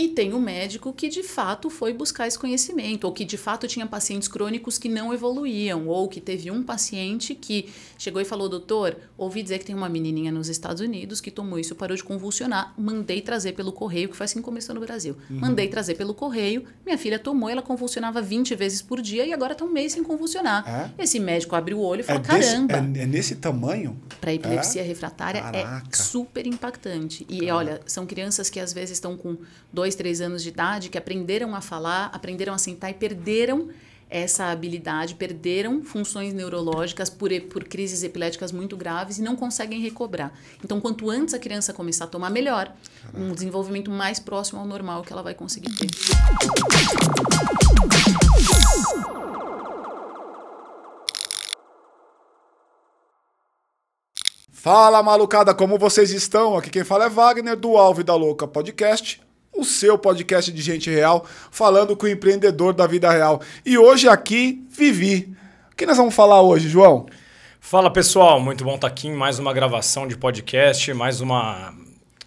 E tem o médico que de fato foi buscar esse conhecimento, ou que de fato tinha pacientes crônicos que não evoluíam, ou que teve um paciente que chegou e falou: Doutor, ouvi dizer que tem uma menininha nos Estados Unidos que tomou isso, parou de convulsionar, mandei trazer pelo correio, que faz assim que começou no Brasil. Uhum. Mandei trazer pelo correio, minha filha tomou, ela convulsionava 20 vezes por dia e agora está um mês sem convulsionar. É? Esse médico abriu o olho e falou: é desse, Caramba! É, é nesse tamanho? Para epilepsia é? refratária é Caraca. é super impactante. E Caraca. olha, são crianças que às vezes estão com dois dois, três anos de idade, que aprenderam a falar, aprenderam a sentar e perderam essa habilidade, perderam funções neurológicas por, por crises epiléticas muito graves e não conseguem recobrar. Então, quanto antes a criança começar a tomar, melhor. Caraca. Um desenvolvimento mais próximo ao normal que ela vai conseguir ter. Fala malucada, como vocês estão? Aqui quem fala é Wagner do Alvo e da Louca Podcast o seu podcast de gente real, falando com o empreendedor da vida real. E hoje aqui, Vivi. O que nós vamos falar hoje, João? Fala pessoal, muito bom estar tá aqui em mais uma gravação de podcast, mais uma.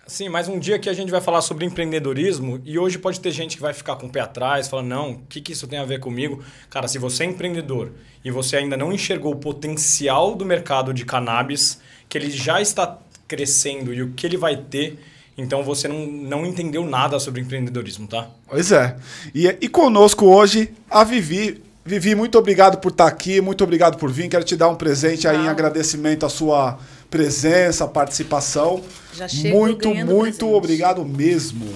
Sim, mais um dia que a gente vai falar sobre empreendedorismo e hoje pode ter gente que vai ficar com o pé atrás, falando, não, o que, que isso tem a ver comigo? Cara, se você é empreendedor e você ainda não enxergou o potencial do mercado de cannabis, que ele já está crescendo e o que ele vai ter, então você não, não entendeu nada sobre empreendedorismo, tá? Pois é. E, e conosco hoje a Vivi. Vivi, muito obrigado por estar tá aqui, muito obrigado por vir. Quero te dar um presente aí em agradecimento à sua presença, participação. Já chego Muito, muito presente. obrigado mesmo.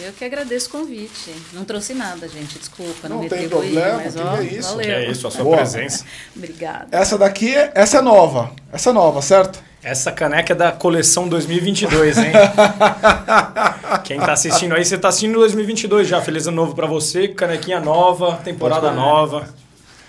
Eu que agradeço o convite. Não trouxe nada, gente, desculpa. Não, não tem problema, mas, ó, é isso. Valeu. Que é isso, a sua Boa. presença. Obrigada. Essa daqui, essa é nova. Essa é nova, certo? Essa caneca é da coleção 2022, hein? Quem tá assistindo aí, você tá assistindo 2022 já. Feliz ano novo para você, canequinha nova, temporada nova.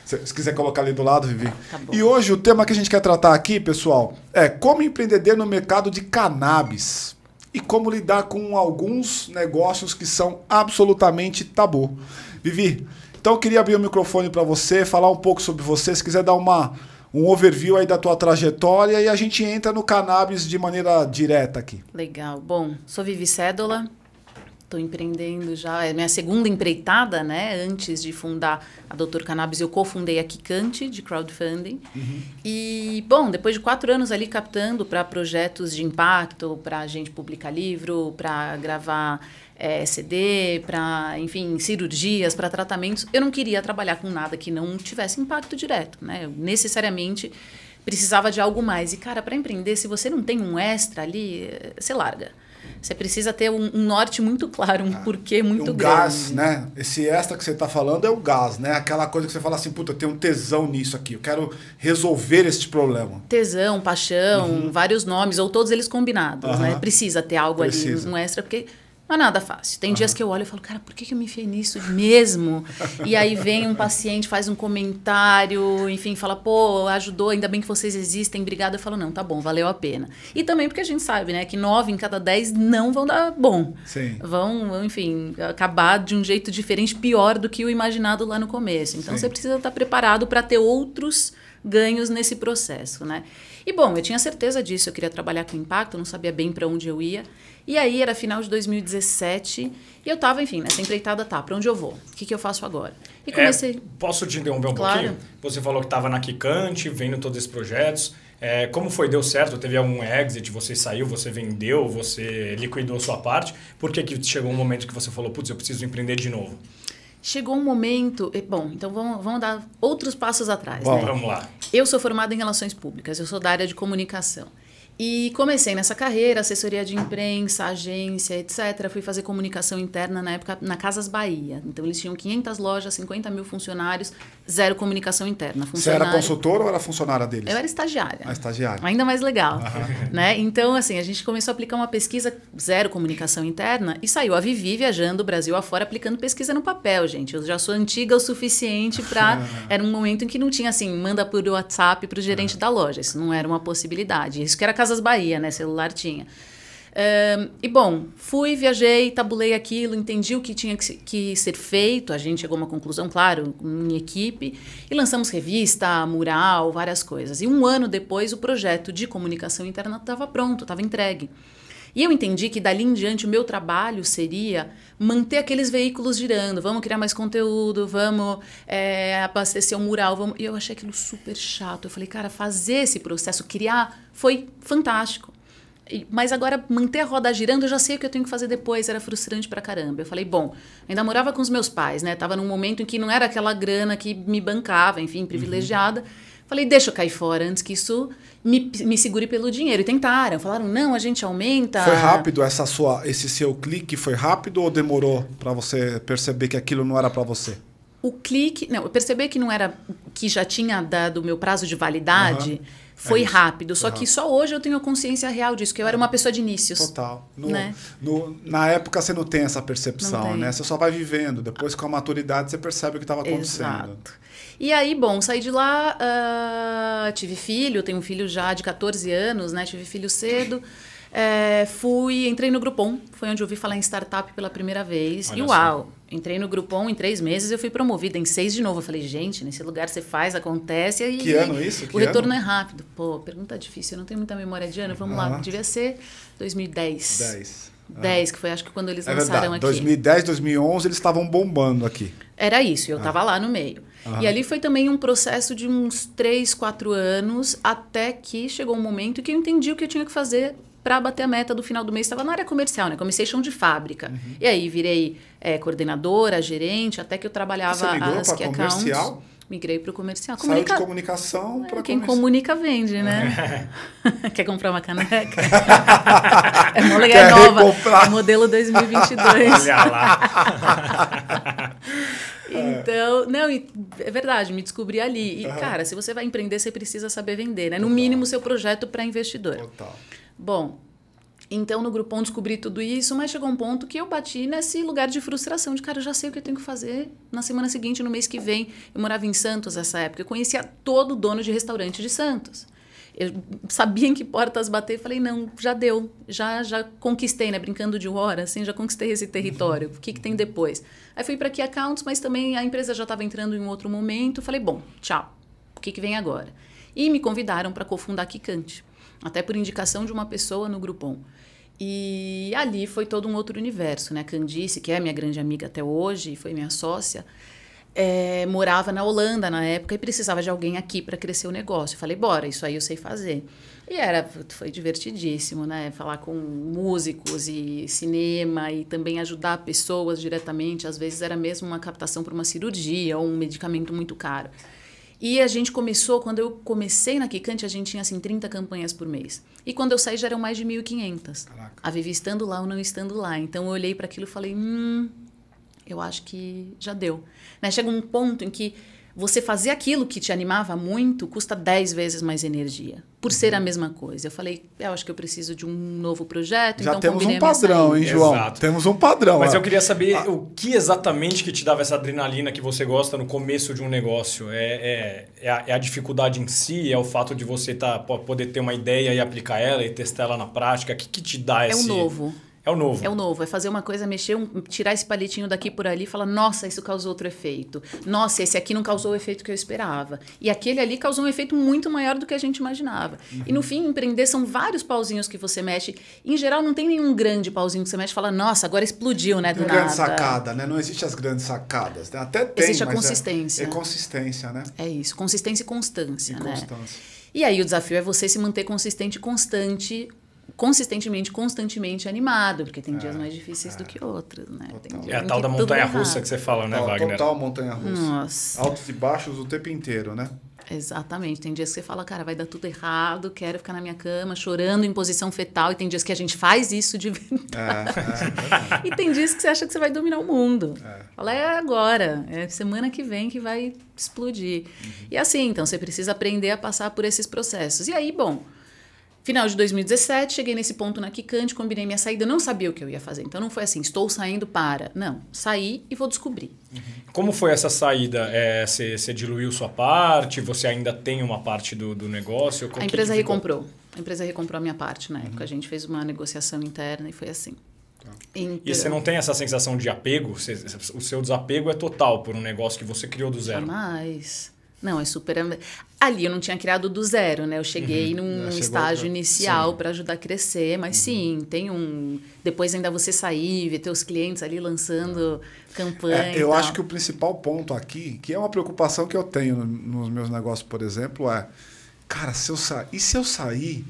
Se, quiser colocar ali do lado, Vivi. Tá e hoje o tema que a gente quer tratar aqui, pessoal, é como empreender no mercado de cannabis e como lidar com alguns negócios que são absolutamente tabu. Vivi, então eu queria abrir o microfone para você, falar um pouco sobre você, se quiser dar uma um overview aí da tua trajetória e a gente entra no cannabis de maneira direta aqui. Legal. Bom, sou Vivi Cédula, estou empreendendo já, é minha segunda empreitada, né? Antes de fundar a Doutor Cannabis, eu cofundei a Kikante de crowdfunding. Uhum. E, bom, depois de quatro anos ali captando para projetos de impacto, para a gente publicar livro, para gravar é, CD, para, enfim, cirurgias, para tratamentos. Eu não queria trabalhar com nada que não tivesse impacto direto, né? Eu necessariamente precisava de algo mais. E, cara, para empreender, se você não tem um extra ali, eh, você larga. Você precisa ter um, um norte muito claro, um ah, porquê muito o grande. O gás, né? Esse extra que você está falando é o gás, né? Aquela coisa que você fala assim, puta, eu tenho um tesão nisso aqui, eu quero resolver este problema. Tesão, paixão, uhum. vários nomes, ou todos eles combinados, uhum. né? Precisa ter algo precisa. ali, um extra, porque não é nada fácil. Tem uhum. dias que eu olho e falo, cara, por que, que eu me enfiei nisso mesmo? e aí vem um paciente, faz um comentário, enfim, fala, pô, ajudou, ainda bem que vocês existem, obrigada. Eu falo, não, tá bom, valeu a pena. E também porque a gente sabe, né, que nove em cada dez não vão dar bom. Sim. Vão, enfim, acabar de um jeito diferente, pior do que o imaginado lá no começo. Então Sim. você precisa estar tá preparado para ter outros ganhos nesse processo, né? E bom, eu tinha certeza disso, eu queria trabalhar com impacto, não sabia bem para onde eu ia. E aí era final de 2017 e eu estava, enfim, nessa empreitada, tá, para onde eu vou? O que, que eu faço agora? E é, comecei... É, posso te interromper um claro. pouquinho? Você falou que estava na Kikante, vendo todos esses projetos. É, como foi? Deu certo? Teve algum exit? Você saiu, você vendeu, você liquidou sua parte? Por que, que chegou um momento que você falou, putz, eu preciso empreender de novo? Chegou um momento. Bom, então vamos, vamos dar outros passos atrás. Bom, né? Vamos lá. Eu sou formada em relações públicas, eu sou da área de comunicação. E comecei nessa carreira, assessoria de imprensa, agência, etc. Fui fazer comunicação interna na época na Casas Bahia. Então eles tinham 500 lojas, 50 mil funcionários, zero comunicação interna. Você era consultora ou era funcionária deles? Eu era estagiária. Ah, estagiária. Ainda mais legal. Uhum. Né? Então, assim, a gente começou a aplicar uma pesquisa zero comunicação interna e saiu a Vivi viajando o Brasil afora aplicando pesquisa no papel, gente. Eu já sou antiga o suficiente para. era um momento em que não tinha assim, manda por WhatsApp para o gerente uhum. da loja. Isso não era uma possibilidade. Isso que era Casas Bahia, né? Celular tinha. Um, e bom, fui, viajei, tabulei aquilo, entendi o que tinha que, que ser feito, a gente chegou a uma conclusão, claro, em equipe, e lançamos revista, mural, várias coisas. E um ano depois, o projeto de comunicação interna estava pronto, estava entregue. E eu entendi que dali em diante o meu trabalho seria manter aqueles veículos girando. Vamos criar mais conteúdo, vamos é, abastecer o um mural. Vamos... E eu achei aquilo super chato. Eu falei, cara, fazer esse processo, criar, foi fantástico. Mas agora, manter a roda girando, eu já sei o que eu tenho que fazer depois. Era frustrante pra caramba. Eu falei, bom, ainda morava com os meus pais, né? Tava num momento em que não era aquela grana que me bancava, enfim, uhum. privilegiada. Uhum. Falei, deixa eu cair fora antes que isso me, me segure pelo dinheiro. E tentaram, falaram, não, a gente aumenta. Foi rápido essa sua, esse seu clique? Foi rápido ou demorou para você perceber que aquilo não era para você? O clique, não, eu percebi que não era que já tinha dado o meu prazo de validade. Uhum. Foi é rápido, só que só hoje eu tenho a consciência real disso, que eu era uma pessoa de inícios. Total. No, né? no, na época você não tem essa percepção, né? tem. né? Você só vai vivendo. Depois, com a maturidade, você percebe o que estava acontecendo. Exato. E aí, bom, saí de lá, uh, tive filho, tenho um filho já de 14 anos, né? Tive filho cedo. É, fui, entrei no Groupon, foi onde eu ouvi falar em startup pela primeira vez. Olha e uau, assim. entrei no Groupon em três meses, eu fui promovida em seis de novo. Eu falei, gente, nesse lugar você faz, acontece. E, que ano isso? Que o retorno ano? é rápido. Pô, pergunta difícil, eu não tenho muita memória de ano. Vamos ah. lá, devia ser 2010. 10. 10, ah. que foi acho que quando eles é lançaram verdade. aqui. 2010, 2011, eles estavam bombando aqui. Era isso, eu estava ah. lá no meio. Uhum. E ali foi também um processo de uns três, quatro anos, até que chegou um momento que eu entendi o que eu tinha que fazer para bater a meta do final do mês. Estava na área comercial, né? Comecei chão de fábrica. Uhum. E aí virei é, coordenadora, gerente, até que eu trabalhava Você migrou as que comercial? migrei para o comercial. Comunica... Saiu de comunicação para Quem comerci... comunica vende, né? É. Quer comprar uma caneca? é mó legal, é nova. É modelo 2022. Olha lá. É. Então, não, é verdade, me descobri ali. E, uhum. cara, se você vai empreender, você precisa saber vender, né? No Total. mínimo, seu projeto para investidor. Total. Bom, então no Grupão descobri tudo isso, mas chegou um ponto que eu bati nesse lugar de frustração, de cara, eu já sei o que eu tenho que fazer na semana seguinte, no mês que vem. Eu morava em Santos nessa época, eu conhecia todo dono de restaurante de Santos eu sabia em que portas bater e falei, não, já deu, já já conquistei, né? Brincando de hora, assim, já conquistei esse território, o que, que tem depois? Aí fui para Key Accounts, mas também a empresa já estava entrando em um outro momento, falei, bom, tchau, o que, que vem agora? E me convidaram para cofundar Kikante, até por indicação de uma pessoa no Groupon. E ali foi todo um outro universo, né? A Candice, que é minha grande amiga até hoje, foi minha sócia, é, morava na Holanda na época e precisava de alguém aqui para crescer o negócio. Eu falei, bora, isso aí eu sei fazer. E era, foi divertidíssimo, né? Falar com músicos e cinema e também ajudar pessoas diretamente. Às vezes era mesmo uma captação para uma cirurgia ou um medicamento muito caro. E a gente começou, quando eu comecei na Kikante, a gente tinha assim 30 campanhas por mês. E quando eu saí já eram mais de 1.500. A Vivi estando lá ou não estando lá. Então eu olhei para aquilo e falei, hum, eu acho que já deu. Né? Chega um ponto em que você fazer aquilo que te animava muito custa 10 vezes mais energia, por uhum. ser a uhum. mesma coisa. Eu falei, eu acho que eu preciso de um novo projeto. Já então temos um padrão, hein, João? Exato. Temos um padrão. Mas é. eu queria saber ah. o que exatamente que te dava essa adrenalina que você gosta no começo de um negócio. É, é, é, a, é a, dificuldade em si? É o fato de você tá, poder ter uma ideia e aplicar ela e testar ela na prática? O que, que te dá é esse... É o novo. É o novo. É o novo. É fazer uma coisa, mexer, um, tirar esse palitinho daqui por ali e falar, nossa, isso causou outro efeito. Nossa, esse aqui não causou o efeito que eu esperava. E aquele ali causou um efeito muito maior do que a gente imaginava. Uhum. E no uhum. fim, empreender são vários pauzinhos que você mexe. Em geral, não tem nenhum grande pauzinho que você mexe e fala, nossa, agora explodiu, né? Do nada. sacada, né? Não existe as grandes sacadas. Né? Até tem, Existe a é- consistência. É, é, consistência, né? É isso. Consistência e constância, e né? Constância. E aí o desafio é você se manter consistente e constante consistentemente, constantemente animado, porque tem dias é, mais difíceis do é. que outros, né? é a tal da montanha russa que você fala, né, Wagner? Total montanha russa. Nossa. Altos e baixos o tempo inteiro, né? Exatamente. Tem dias que você fala, cara, vai dar tudo errado, quero ficar na minha cama chorando em posição fetal. E tem dias que a gente faz isso de verdade. É, é, é, e tem dias que você acha que você vai dominar o mundo. É. Fala, é agora, é semana que vem que vai explodir. Uhum. E assim, então, você precisa aprender a passar por esses processos. E aí, bom, Final de 2017, cheguei nesse ponto na Quicante, combinei minha saída, não sabia o que eu ia fazer. Então não foi assim, estou saindo para. Não, saí e vou descobrir. Uhum. Como foi essa saída? É, você é, diluiu sua parte? Você ainda tem uma parte do, do negócio? Como a empresa que recomprou. A empresa recomprou a minha parte na época. Uhum. A gente fez uma negociação interna e foi assim. Tá. Então, e você não tem essa sensação de apego? o seu desapego é total por um negócio que você criou do zero? Jamais. Não, é super. Ali eu não tinha criado do zero, né? Eu cheguei uhum. num ah, Chegou estágio pra... inicial para ajudar a crescer, mas uhum. sim, tem um. Depois ainda você sair, ver teus clientes ali lançando campanha. É, eu acho que o principal ponto aqui, que é uma preocupação que eu tenho nos meus negócios, por exemplo, é. Cara, se eu sa... e se eu sair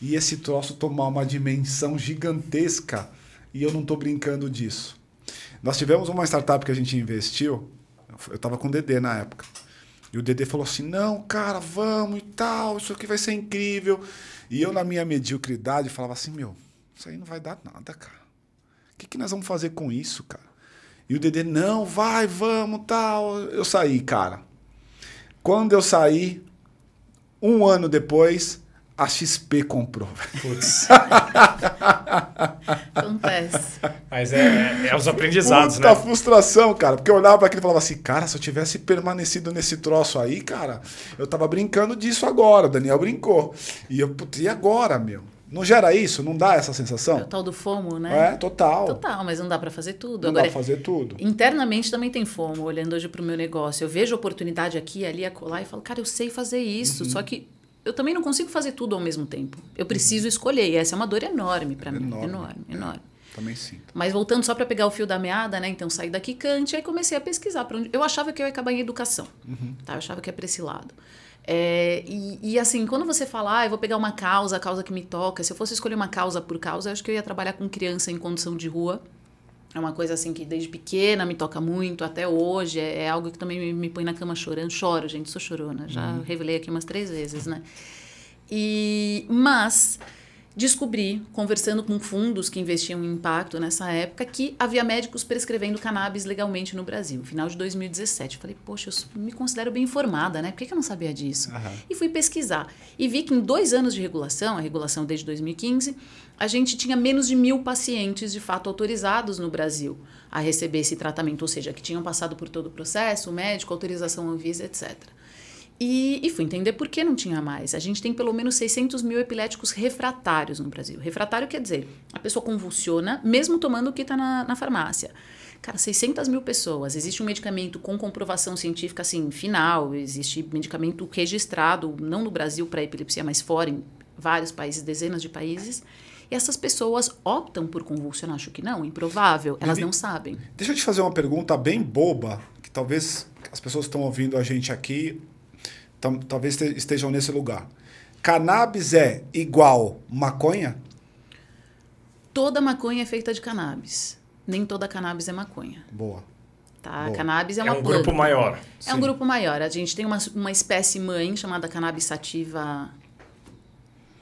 e esse troço tomar uma dimensão gigantesca e eu não estou brincando disso? Nós tivemos uma startup que a gente investiu, eu estava com DD Dedê na época e o Dedê falou assim: não, cara, vamos e tal, isso aqui vai ser incrível. E eu, na minha mediocridade, falava assim: meu, isso aí não vai dar nada, cara. O que, que nós vamos fazer com isso, cara? E o Dedê, não, vai, vamos tal. Eu saí, cara. Quando eu saí, um ano depois, a XP comprou. Putz. Acontece. Mas é, é, é os aprendizados, Puta né? A frustração, cara. Porque eu olhava para aquilo e falava assim, cara, se eu tivesse permanecido nesse troço aí, cara, eu tava brincando disso agora. O Daniel brincou. E eu, putz, e agora, meu? Não gera isso? Não dá essa sensação? É o tal do FOMO, né? É, total. Total, mas não dá para fazer tudo. Não Agora, dá pra fazer tudo. Internamente também tem FOMO, olhando hoje para o meu negócio. Eu vejo oportunidade aqui, ali, acolá e falo, cara, eu sei fazer isso, uhum. só que eu também não consigo fazer tudo ao mesmo tempo. Eu preciso uhum. escolher. E essa é uma dor enorme para mim. Enorme, enorme. É. enorme. Também sinto. Mas voltando só para pegar o fio da meada, né? Então saí daqui cante, aí comecei a pesquisar para onde. Eu achava que eu ia acabar em educação, uhum. tá? Eu achava que ia para esse lado. É, e, e, assim, quando você fala, ah, eu vou pegar uma causa, a causa que me toca, se eu fosse escolher uma causa por causa, eu acho que eu ia trabalhar com criança em condição de rua, é uma coisa assim que desde pequena me toca muito, até hoje. É, é algo que também me, me, põe na cama chorando. Choro, gente, sou chorona. Já uhum. revelei aqui umas três vezes, né? E, mas descobri, conversando com fundos que investiam em impacto nessa época, que havia médicos prescrevendo cannabis legalmente no Brasil, final de 2017. falei, poxa, eu me considero bem informada, né? Por que, que eu não sabia disso? Uhum. E fui pesquisar. E vi que em dois anos de regulação, a regulação desde 2015, a gente tinha menos de mil pacientes de fato autorizados no Brasil a receber esse tratamento, ou seja, que tinham passado por todo o processo, o médico, autorização Anvisa, etc. E, e, fui entender por que não tinha mais. A gente tem pelo menos 600 mil epiléticos refratários no Brasil. Refratário quer dizer, a pessoa convulsiona mesmo tomando o que está na, na, farmácia. Cara, 600 mil pessoas. Existe um medicamento com comprovação científica, assim, final. Existe medicamento registrado, não no Brasil para epilepsia, mas fora, em vários países, dezenas de países. E essas pessoas optam por convulsionar. Acho que não, improvável. Elas não sabem. Deixa eu te fazer uma pergunta bem boba, que talvez as pessoas que estão ouvindo a gente aqui talvez estejam nesse lugar. Cannabis é igual maconha? Toda maconha é feita de cannabis. Nem toda cannabis é maconha. Boa. Tá? Boa. Cannabis é, é uma É um planta. grupo maior. É Sim. um grupo maior. A gente tem uma, uma espécie mãe chamada cannabis sativa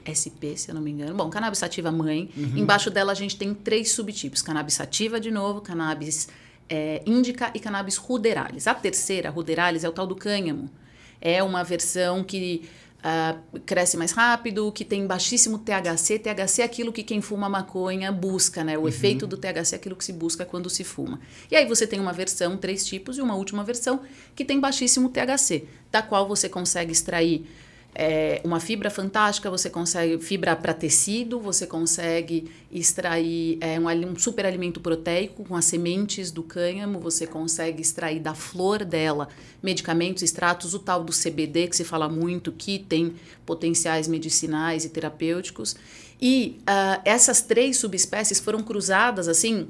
SP, se eu não me engano. Bom, cannabis sativa mãe. Uhum. Embaixo dela a gente tem três subtipos: cannabis sativa de novo, cannabis é, índica e cannabis ruderalis. A terceira, ruderalis, é o tal do cânhamo é uma versão que Uh, cresce mais rápido, que tem baixíssimo THC. THC é aquilo que quem fuma maconha busca, né? O uhum. efeito do THC é aquilo que se busca quando se fuma. E aí você tem uma versão, três tipos, e uma última versão que tem baixíssimo THC, da qual você consegue extrair é, uma fibra fantástica, você consegue fibra para tecido, você consegue extrair é, um, um superalimento proteico com as sementes do cânhamo, você consegue extrair da flor dela medicamentos, extratos, o tal do CBD que se fala muito, que tem potenciais medicinais e terapêuticos. E uh, essas três subespécies foram cruzadas assim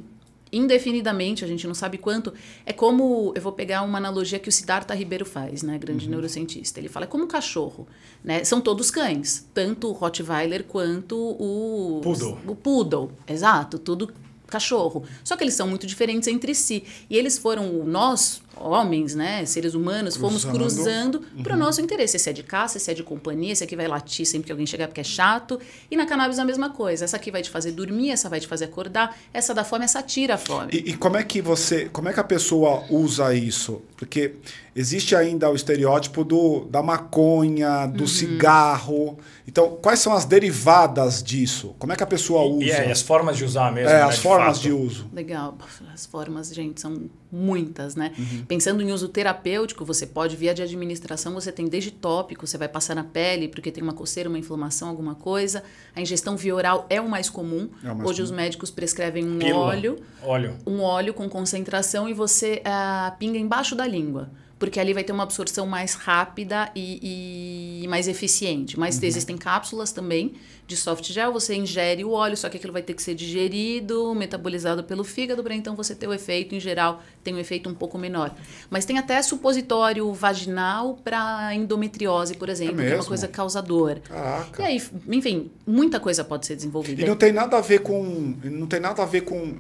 indefinidamente, a gente não sabe quanto. É como, eu vou pegar uma analogia que o Siddhartha Ribeiro faz, né, grande uhum. neurocientista. Ele fala, é como um cachorro, né? São todos cães, tanto o Rottweiler quanto o Poodle. O Poodle, exato, tudo cachorro. Só que eles são muito diferentes entre si. E eles foram nós homens, né, seres humanos, cruzando. fomos cruzando uhum. para o nosso interesse. Esse é de caça, esse é de companhia, esse aqui é vai latir sempre que alguém chegar porque é chato. E na cannabis a mesma coisa. Essa aqui vai te fazer dormir, essa vai te fazer acordar, essa da fome, essa tira a fome. E, e como é que você, como é que a pessoa usa isso? Porque existe ainda o estereótipo do, da maconha, do uhum. cigarro. Então, quais são as derivadas disso? Como é que a pessoa usa? E, e as formas de usar mesmo. É, né, as formas de, de uso. Legal. As formas, gente, são muitas, né? Uhum. Pensando em uso terapêutico, você pode, via de administração, você tem desde tópico, você vai passar na pele porque tem uma coceira, uma inflamação, alguma coisa. A ingestão via oral é o mais comum. É o mais Hoje comum. os médicos prescrevem um óleo, óleo, um óleo com concentração e você é, pinga embaixo da língua porque ali vai ter uma absorção mais rápida e, e mais eficiente. Mas uhum. existem cápsulas também de soft gel, você ingere o óleo, só que aquilo vai ter que ser digerido, metabolizado pelo fígado, para então você ter o efeito, em geral, tem um efeito um pouco menor. Mas tem até supositório vaginal para endometriose, por é exemplo, é que é uma coisa causadora. Caraca. E aí, enfim, muita coisa pode ser desenvolvida. E não tem nada a ver com. Não tem nada a ver com.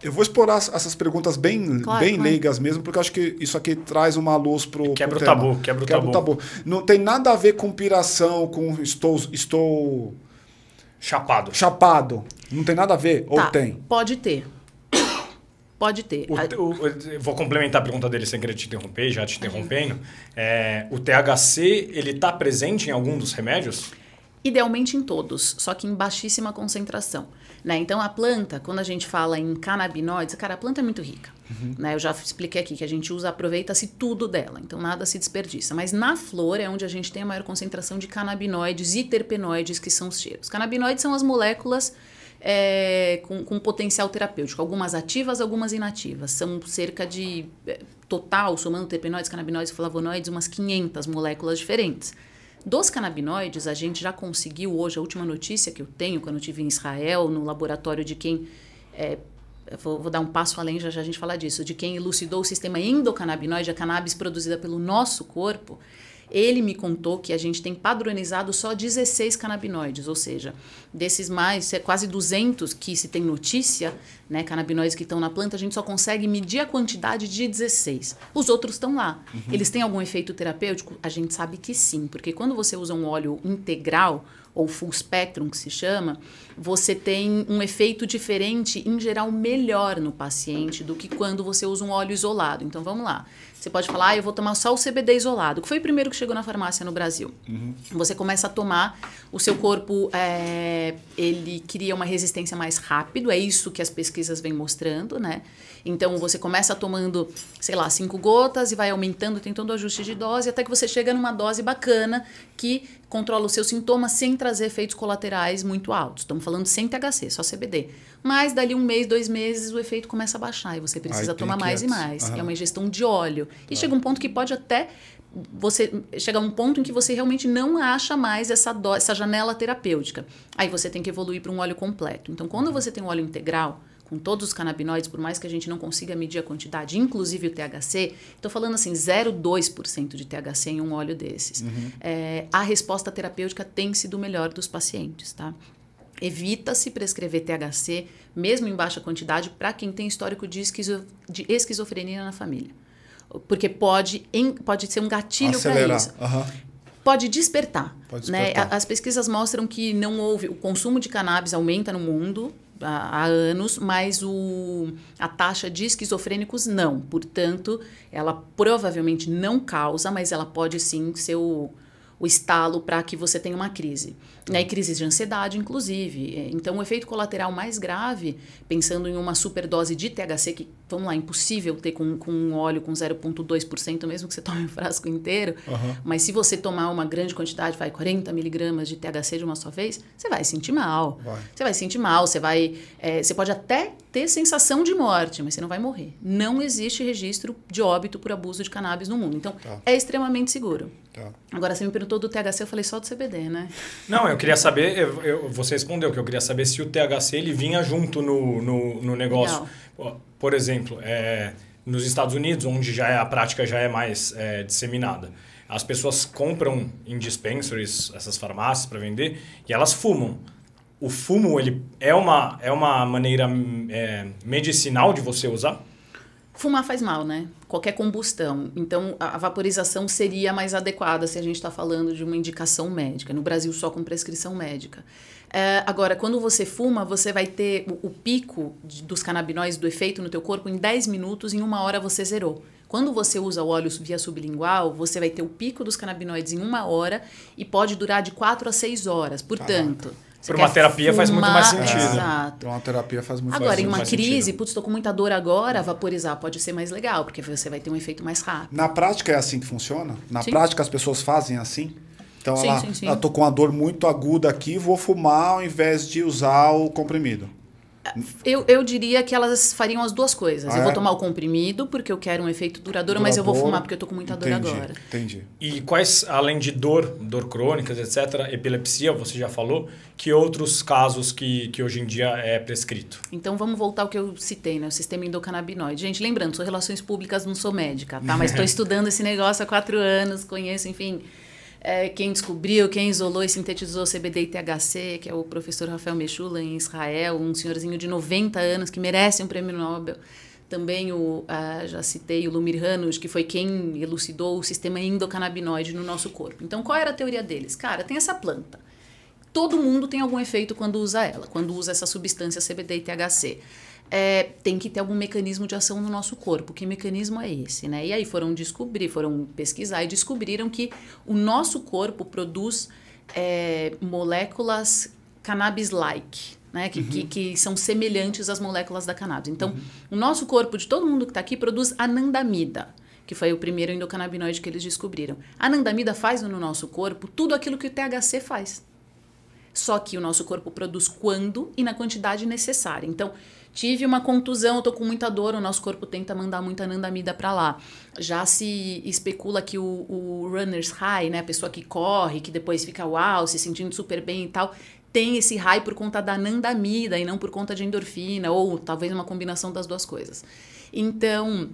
Eu vou explorar essas perguntas bem, claro, bem claro. leigas mesmo, porque acho que isso aqui traz uma luz pro. Quebra pro o tabu, quebra, quebra o tabu. tabu. Não tem nada a ver com piração, com estou. estou Chapado. Chapado. Não tem nada a ver? Tá, ou tem? Pode ter. Pode ter. O, o, vou complementar a pergunta dele sem querer te interromper, já te interrompendo. É, o THC, ele está presente em algum dos remédios? Idealmente em todos, só que em baixíssima concentração. Né? Então, a planta, quando a gente fala em canabinoides, cara, a planta é muito rica. Uhum. Né? Eu já expliquei aqui que a gente usa, aproveita-se tudo dela, então nada se desperdiça. Mas na flor é onde a gente tem a maior concentração de canabinoides e terpenoides, que são os cheiros. Canabinoides são as moléculas é, com, com, potencial terapêutico, algumas ativas, algumas inativas. São cerca de, é, total, somando terpenoides, canabinoides e flavonoides, umas 500 moléculas diferentes. Dos canabinoides, a gente já conseguiu hoje, a última notícia que eu tenho, quando eu estive em Israel, no laboratório de quem. É, vou, vou, dar um passo além, já, já a gente falar disso, de quem elucidou o sistema endocannabinoide, a cannabis produzida pelo nosso corpo ele me contou que a gente tem padronizado só 16 canabinoides, ou seja, desses mais, é quase 200 que se tem notícia, né, canabinoides que estão na planta, a gente só consegue medir a quantidade de 16. Os outros estão lá. Uhum. Eles têm algum efeito terapêutico? A gente sabe que sim, porque quando você usa um óleo integral, ou full spectrum que se chama, você tem um efeito diferente, em geral melhor no paciente do que quando você usa um óleo isolado. Então vamos lá. Você pode falar, ah, eu vou tomar só o CBD isolado, que foi o primeiro que chegou na farmácia no Brasil. Uhum. Você começa a tomar, o seu corpo é, ele cria uma resistência mais rápido, é isso que as pesquisas vêm mostrando, né? Então você começa tomando, sei lá, cinco gotas e vai aumentando, tentando ajuste de dose, até que você chega numa dose bacana que controla os seus sintomas sem trazer efeitos colaterais muito altos. Estamos falando sem THC, só CBD. Mas dali um mês, dois meses, o efeito começa a baixar e você precisa tomar mais e mais. Uhum. É uma ingestão de óleo. E chega um ponto que pode até você chega um ponto em que você realmente não acha mais essa, do, essa janela terapêutica. Aí você tem que evoluir para um óleo completo. Então, quando você tem um óleo integral, com todos os canabinoides, por mais que a gente não consiga medir a quantidade, inclusive o THC, estou falando assim, 0,2% de THC em um óleo desses. Uhum. É, a resposta terapêutica tem sido melhor dos pacientes, tá? Evita-se prescrever THC, mesmo em baixa quantidade, para quem tem histórico de esquizofrenia na família porque pode, em, pode ser um gatilho para isso. Uhum. Pode despertar. Pode né? despertar. Né? As pesquisas mostram que não houve. O consumo de cannabis aumenta no mundo há, há anos, mas o, a taxa de esquizofrênicos não. Portanto, ela provavelmente não causa, mas ela pode sim ser o o estalo para que você tenha uma crise. Né? E crises de ansiedade, inclusive. É, então, o efeito colateral mais grave, pensando em uma superdose de THC, que, vamos lá, é impossível ter com, com um óleo com 0,2%, mesmo que você tome um frasco inteiro, uhum. mas se você tomar uma grande quantidade, vai 40 miligramas de THC de uma só vez, você vai sentir mal. Vai. Você vai sentir mal, você vai... É, você pode até ter sensação de morte, mas você não vai morrer. Não existe registro de óbito por abuso de cannabis no mundo. Então, tá. é extremamente seguro. Tá. Agora, você me pergunta perguntou do THC, eu falei só do CBD, né? Não, eu queria saber, eu, eu, você respondeu que eu queria saber se o THC ele vinha junto no, no, no negócio. Por exemplo, é, nos Estados Unidos, onde já é, a prática já é mais é, disseminada, as pessoas compram em dispensaries, essas farmácias para vender, e elas fumam o fumo ele é uma, é uma maneira é, medicinal de você usar? Fumar faz mal, né? Qualquer combustão. Então, a vaporização seria mais adequada se a gente está falando de uma indicação médica. No Brasil, só com prescrição médica. É, agora, quando você fuma, você vai ter o, o pico de, dos canabinoides, do efeito no teu corpo, em 10 minutos, em uma hora você zerou. Quando você usa o óleo via sublingual, você vai ter o pico dos canabinoides em uma hora e pode durar de 4 a 6 horas. Portanto... Caraca para uma terapia fumar, faz muito mais sentido. É, Exato. Para uma terapia faz muito agora, mais sentido. Agora, em uma crise, putz, estou com muita dor agora, vaporizar pode ser mais legal, porque você vai ter um efeito mais rápido. Na prática é assim que funciona? Na sim. prática as pessoas fazem assim? Então, sim, ela, sim, sim. ela ah, tô com uma dor muito aguda aqui, vou fumar ao invés de usar o comprimido. Eu, eu diria que elas fariam as duas coisas. Ah, eu vou é? tomar o comprimido, porque eu quero um efeito duradouro, duradouro. mas eu vou fumar porque eu tô com muita dor entendi, agora. Entendi. E quais, além de dor, dor crônicas, etc., epilepsia, você já falou, que outros casos que, que hoje em dia é prescrito? Então vamos voltar ao que eu citei, né? O sistema endocannabinoide. Gente, lembrando, sou relações públicas, não sou médica, tá? Mas estou estudando esse negócio há quatro anos, conheço, enfim é, quem descobriu, quem isolou e sintetizou CBD e THC, que é o professor Rafael Mechula, em Israel, um senhorzinho de 90 anos que merece um prêmio Nobel. Também o, ah, já citei o Lumir Hanus, que foi quem elucidou o sistema endocannabinoide no nosso corpo. Então, qual era a teoria deles? Cara, tem essa planta. Todo mundo tem algum efeito quando usa ela, quando usa essa substância CBD e THC é, tem que ter algum mecanismo de ação no nosso corpo. Que mecanismo é esse? Né? E aí foram descobrir, foram pesquisar e descobriram que o nosso corpo produz é, moléculas cannabis-like. Né, que, uhum. que, que, são semelhantes às moléculas da cannabis. Então, uhum. o nosso corpo, de todo mundo que está aqui, produz anandamida, que foi o primeiro endocannabinoide que eles descobriram. A anandamida faz no nosso corpo tudo aquilo que o THC faz. Só que o nosso corpo produz quando e na quantidade necessária. Então, Tive uma contusão, eu tô com muita dor, o nosso corpo tenta mandar muita anandamida para lá. Já se especula que o, o runner's high, né, a pessoa que corre, que depois fica uau, se sentindo super bem e tal, tem esse high por conta da anandamida e não por conta de endorfina, ou talvez uma combinação das duas coisas. Então,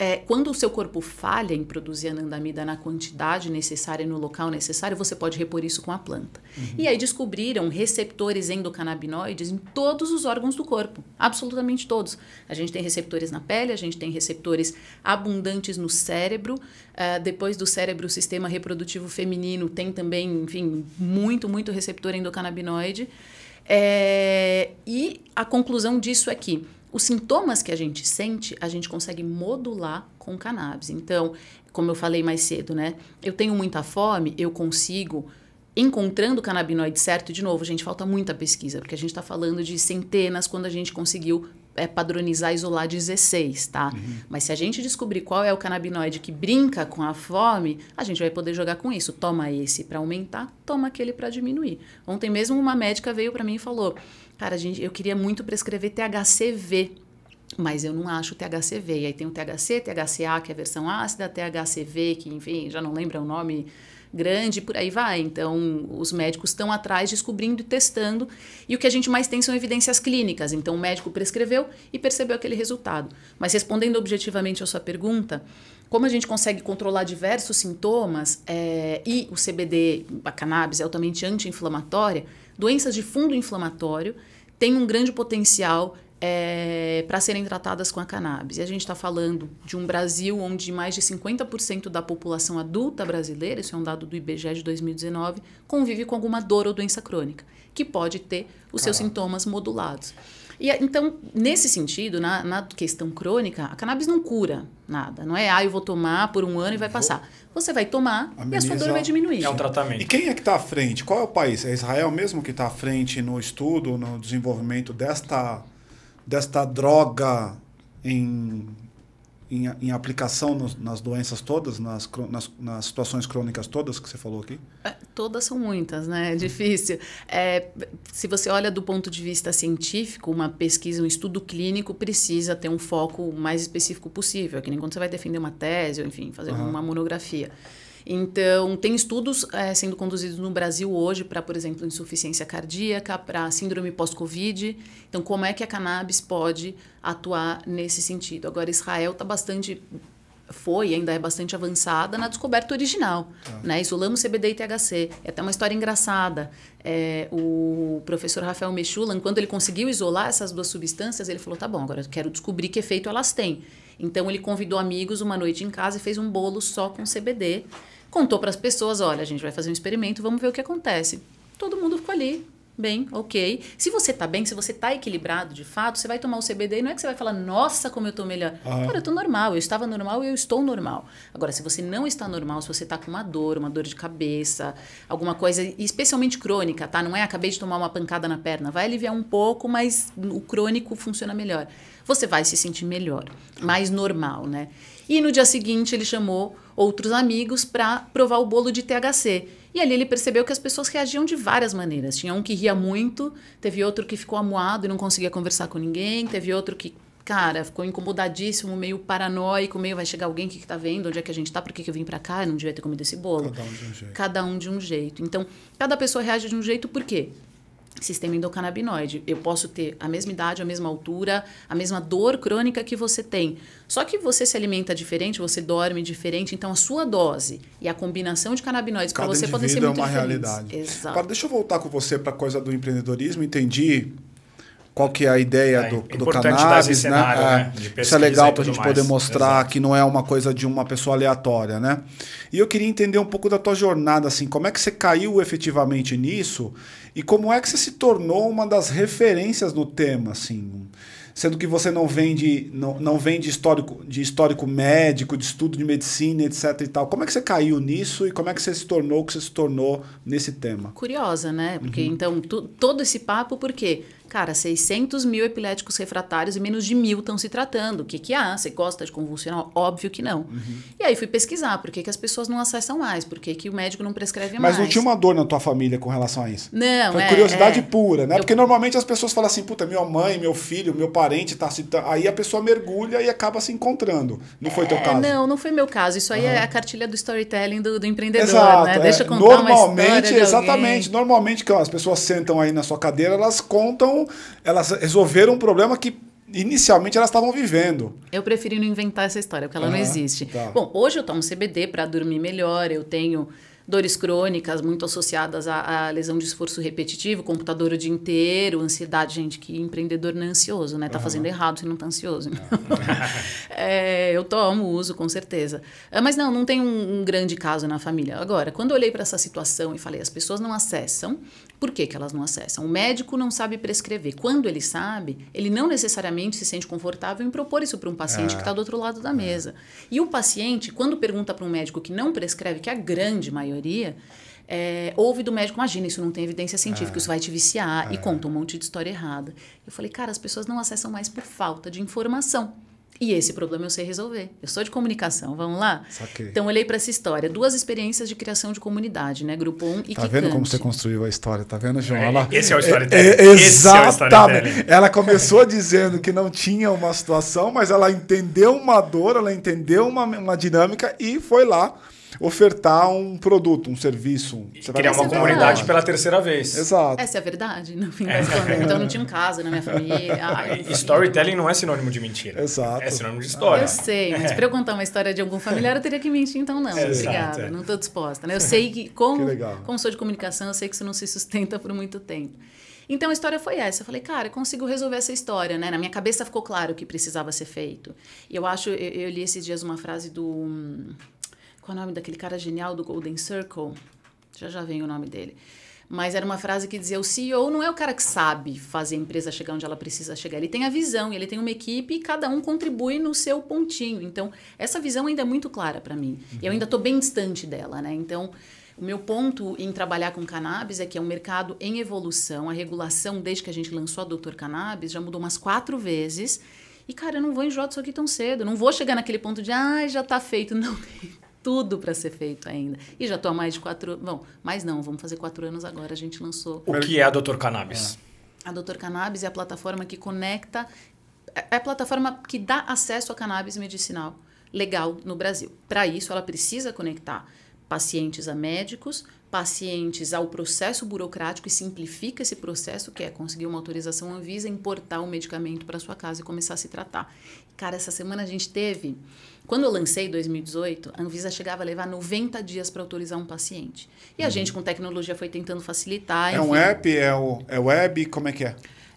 é, quando o seu corpo falha em produzir anandamida na quantidade necessária, no local necessário, você pode repor isso com a planta. Uhum. E aí descobriram receptores endocannabinoides em todos os órgãos do corpo, absolutamente todos. A gente tem receptores na pele, a gente tem receptores abundantes no cérebro, uh, depois do cérebro, o sistema reprodutivo feminino tem também, enfim, muito, muito receptor endocannabinoide. É, e a conclusão disso é que os sintomas que a gente sente, a gente consegue modular com cannabis. Então, como eu falei mais cedo, né? Eu tenho muita fome, eu consigo encontrando o canabinoide certo, de novo, gente, falta muita pesquisa, porque a gente está falando de centenas quando a gente conseguiu é, padronizar, isolar 16, tá? Uhum. Mas se a gente descobrir qual é o canabinoide que brinca com a fome, a gente vai poder jogar com isso. Toma esse para aumentar, toma aquele para diminuir. Ontem mesmo uma médica veio para mim e falou: Cara, gente, eu queria muito prescrever THCV, mas eu não acho THCV. E aí tem o THC, THCA, que é a versão ácida, THCV, que enfim, já não lembra o nome grande, por aí vai. Então, os médicos estão atrás descobrindo e testando, e o que a gente mais tem são evidências clínicas. Então, o médico prescreveu e percebeu aquele resultado. Mas respondendo objetivamente a sua pergunta, como a gente consegue controlar diversos sintomas, é, e o CBD, a cannabis, é altamente anti-inflamatória, doenças de fundo inflamatório têm um grande potencial é, para serem tratadas com a cannabis. E a gente está falando de um Brasil onde mais de 50% da população adulta brasileira, isso é um dado do IBGE de 2019, convive com alguma dor ou doença crônica, que pode ter os seus sintomas modulados. E, é, então, nesse sentido, na, na questão crônica, a cannabis não cura nada. Não é, ah, eu vou tomar por um ano e vai passar. Você vai tomar Ameniza. e a sua dor vai diminuir. É um tratamento. E quem é que está à frente? Qual é o país? É Israel mesmo que está à frente no estudo, no desenvolvimento desta, desta droga em em, em aplicação nas doenças todas, nas, nas, nas, situações crônicas todas que você falou aqui? É, todas são muitas, né? É difícil. É, se você olha do ponto de vista científico, uma pesquisa, um estudo clínico precisa ter um foco mais específico possível, que nem quando você vai defender uma tese, ou enfim, fazer uhum. uma monografia. Então, tem estudos é, sendo conduzidos no Brasil hoje para, por exemplo, insuficiência cardíaca, para síndrome pós-Covid. Então, como é que a cannabis pode atuar nesse sentido? Agora, Israel está bastante foi ainda é bastante avançada na descoberta original, tá. né? Isolamos CBD e THC. É até uma história engraçada. É, o professor Rafael Mechulan, quando ele conseguiu isolar essas duas substâncias, ele falou: "Tá bom, agora eu quero descobrir que efeito elas têm". Então ele convidou amigos uma noite em casa e fez um bolo só com CBD Contou para as pessoas: olha, a gente vai fazer um experimento, vamos ver o que acontece. Todo mundo ficou ali, bem, ok. Se você tá bem, se você tá equilibrado de fato, você vai tomar o CBD e não é que você vai falar, nossa, como eu tô melhor. Uhum. Cara, eu tô normal, eu estava normal e eu estou normal. Agora, se você não está normal, se você tá com uma dor, uma dor de cabeça, alguma coisa, especialmente crônica, tá? Não é acabei de tomar uma pancada na perna, vai aliviar um pouco, mas o crônico funciona melhor você vai se sentir melhor, mais normal, né? E no dia seguinte ele chamou outros amigos para provar o bolo de THC. E ali ele percebeu que as pessoas reagiam de várias maneiras. Tinha um que ria muito, teve outro que ficou amuado e não conseguia conversar com ninguém, teve outro que cara, ficou incomodadíssimo, meio paranoico, meio vai chegar alguém, o que, que tá vendo? Onde é que a gente tá? Por que, que eu vim para cá? Eu não devia ter comido esse bolo. Cada um de um jeito. Cada um de um jeito. Então, cada pessoa reage de um jeito, por quê? sistema endocannabinoide. Eu posso ter a mesma idade, a mesma altura, a mesma dor crônica que você tem. Só que você se alimenta diferente, você dorme diferente, então a sua dose e a combinação de canabinoides para você poder ser é muito é uma diferente. realidade. Exato. Agora, deixa eu voltar com você para a coisa do empreendedorismo. Entendi qual que é a ideia é, do, do cannabis, né? cenário, é. né? né? isso é legal para a gente poder mostrar Exato. que não é uma coisa de uma pessoa aleatória, né? E eu queria entender um pouco da tua jornada, assim, como é que você caiu efetivamente nisso e como é que você se tornou uma das referências no tema, assim, sendo que você não vem de, não, não vem de histórico, de histórico médico, de estudo de medicina, etc e tal. Como é que você caiu nisso e como é que você se tornou que você se tornou nesse tema? Curiosa, né? Porque uhum. então tu, todo esse papo, por quê? Porque Cara, 600 mil epiléticos refratários e menos de mil estão se tratando. O que, que há? Você gosta de convulsional? Óbvio que não. Uhum. E aí fui pesquisar por que, que as pessoas não acessam mais, por que, que o médico não prescreve Mas mais. Mas não tinha uma dor na tua família com relação a isso? Não, Foi é, curiosidade é. pura, né? Eu... Porque normalmente as pessoas falam assim, puta, minha mãe, meu filho, meu parente tá se... Aí a pessoa mergulha e acaba se encontrando. Não foi é, teu caso? Não, não foi meu caso. Isso aí é uhum. é a cartilha do storytelling do, do empreendedor, Exato, né? É. Deixa eu contar normalmente, uma história Normalmente, exatamente. Normalmente, as pessoas sentam aí na sua cadeira, elas contam então, elas resolveram um problema que inicialmente elas estavam vivendo. Eu preferi não inventar essa história, porque ela ah, não existe. Tá. Bom, hoje eu tomo CBD para dormir melhor, eu tenho dores crônicas muito associadas à, à, lesão de esforço repetitivo, computador o dia inteiro, ansiedade. Gente, que empreendedor não é ansioso, né? Tá uhum. fazendo errado se não tá ansioso. Então. é, eu tomo, uso, com certeza. É, mas não, não tem um, um, grande caso na família. Agora, quando eu olhei para essa situação e falei, as pessoas não acessam, por que, que elas não acessam? O médico não sabe prescrever. Quando ele sabe, ele não necessariamente se sente confortável em propor isso para um paciente ah, que está é. do outro lado da mesa. Ah. E o paciente, quando pergunta para um médico que não prescreve, que é a grande maioria, é, ouve do médico, imagina, isso não tem evidência científica, ah, isso vai te viciar, ah, e é. conta um monte de história errada. Eu falei, cara, as pessoas não acessam mais por falta de informação. E esse problema eu sei resolver. Eu sou de comunicação, vamos lá? Saquei. Então olhei para essa história. Duas experiências de criação de comunidade, né? Grupo 1 um e Tá vendo como você construiu a história? Tá vendo, João? Ela... É, esse é o é, storytelling. É, é, exatamente. É Ela começou dizendo que não tinha uma situação, mas ela entendeu uma dor, ela entendeu uma, uma dinâmica e foi lá ofertar um produto, um serviço. você criar uma comunidade pela terceira vez. Exato. Essa é a verdade, no fim das é. contas. Então não tinha um caso na minha família. Ai, é, Storytelling não é sinônimo de mentira. Exato. É sinônimo de história. Eu sei, mas é. para eu contar uma história de algum familiar, eu teria que mentir, então não. É, Obrigada, é. não estou disposta. Né? Eu sei que, como, que como sou de comunicação, eu sei que isso não se sustenta por muito tempo. Então a história foi essa. Eu falei, cara, eu consigo resolver essa história, né? Na minha cabeça ficou claro o que precisava ser feito. E eu acho, eu, eu li esses dias uma frase do qual é o nome daquele cara genial do Golden Circle? Já já vem o nome dele. Mas era uma frase que dizia: o CEO não é o cara que sabe fazer a empresa chegar onde ela precisa chegar. Ele tem a visão, ele tem uma equipe e cada um contribui no seu pontinho. Então, essa visão ainda é muito clara para mim. Uhum. E eu uhum. ainda estou bem distante dela, né? Então, o meu ponto em trabalhar com cannabis é que é um mercado em evolução. A regulação, desde que a gente lançou a Doutor Cannabis, já mudou umas quatro vezes. E, cara, eu não vou enjoar disso aqui tão cedo. Não vou chegar naquele ponto de, ah, já tá feito. Não tem tudo para ser feito ainda. E já estou há mais de quatro anos. Bom, mais não, vamos fazer quatro anos agora. A gente lançou. O que é a Doutor Cannabis? É. A Doutor Cannabis é a plataforma que conecta. É, é a plataforma que dá acesso a cannabis medicinal legal no Brasil. Para isso, ela precisa conectar pacientes a médicos, pacientes ao processo burocrático e simplifica esse processo, que é conseguir uma autorização Anvisa, importar o medicamento para sua casa e começar a se tratar. Cara, essa semana a gente teve, quando eu lancei em 2018, a Anvisa chegava a levar 90 dias para autorizar um paciente. E uhum. a gente com tecnologia foi tentando facilitar. É enfim. um app, é o é web, como é que é?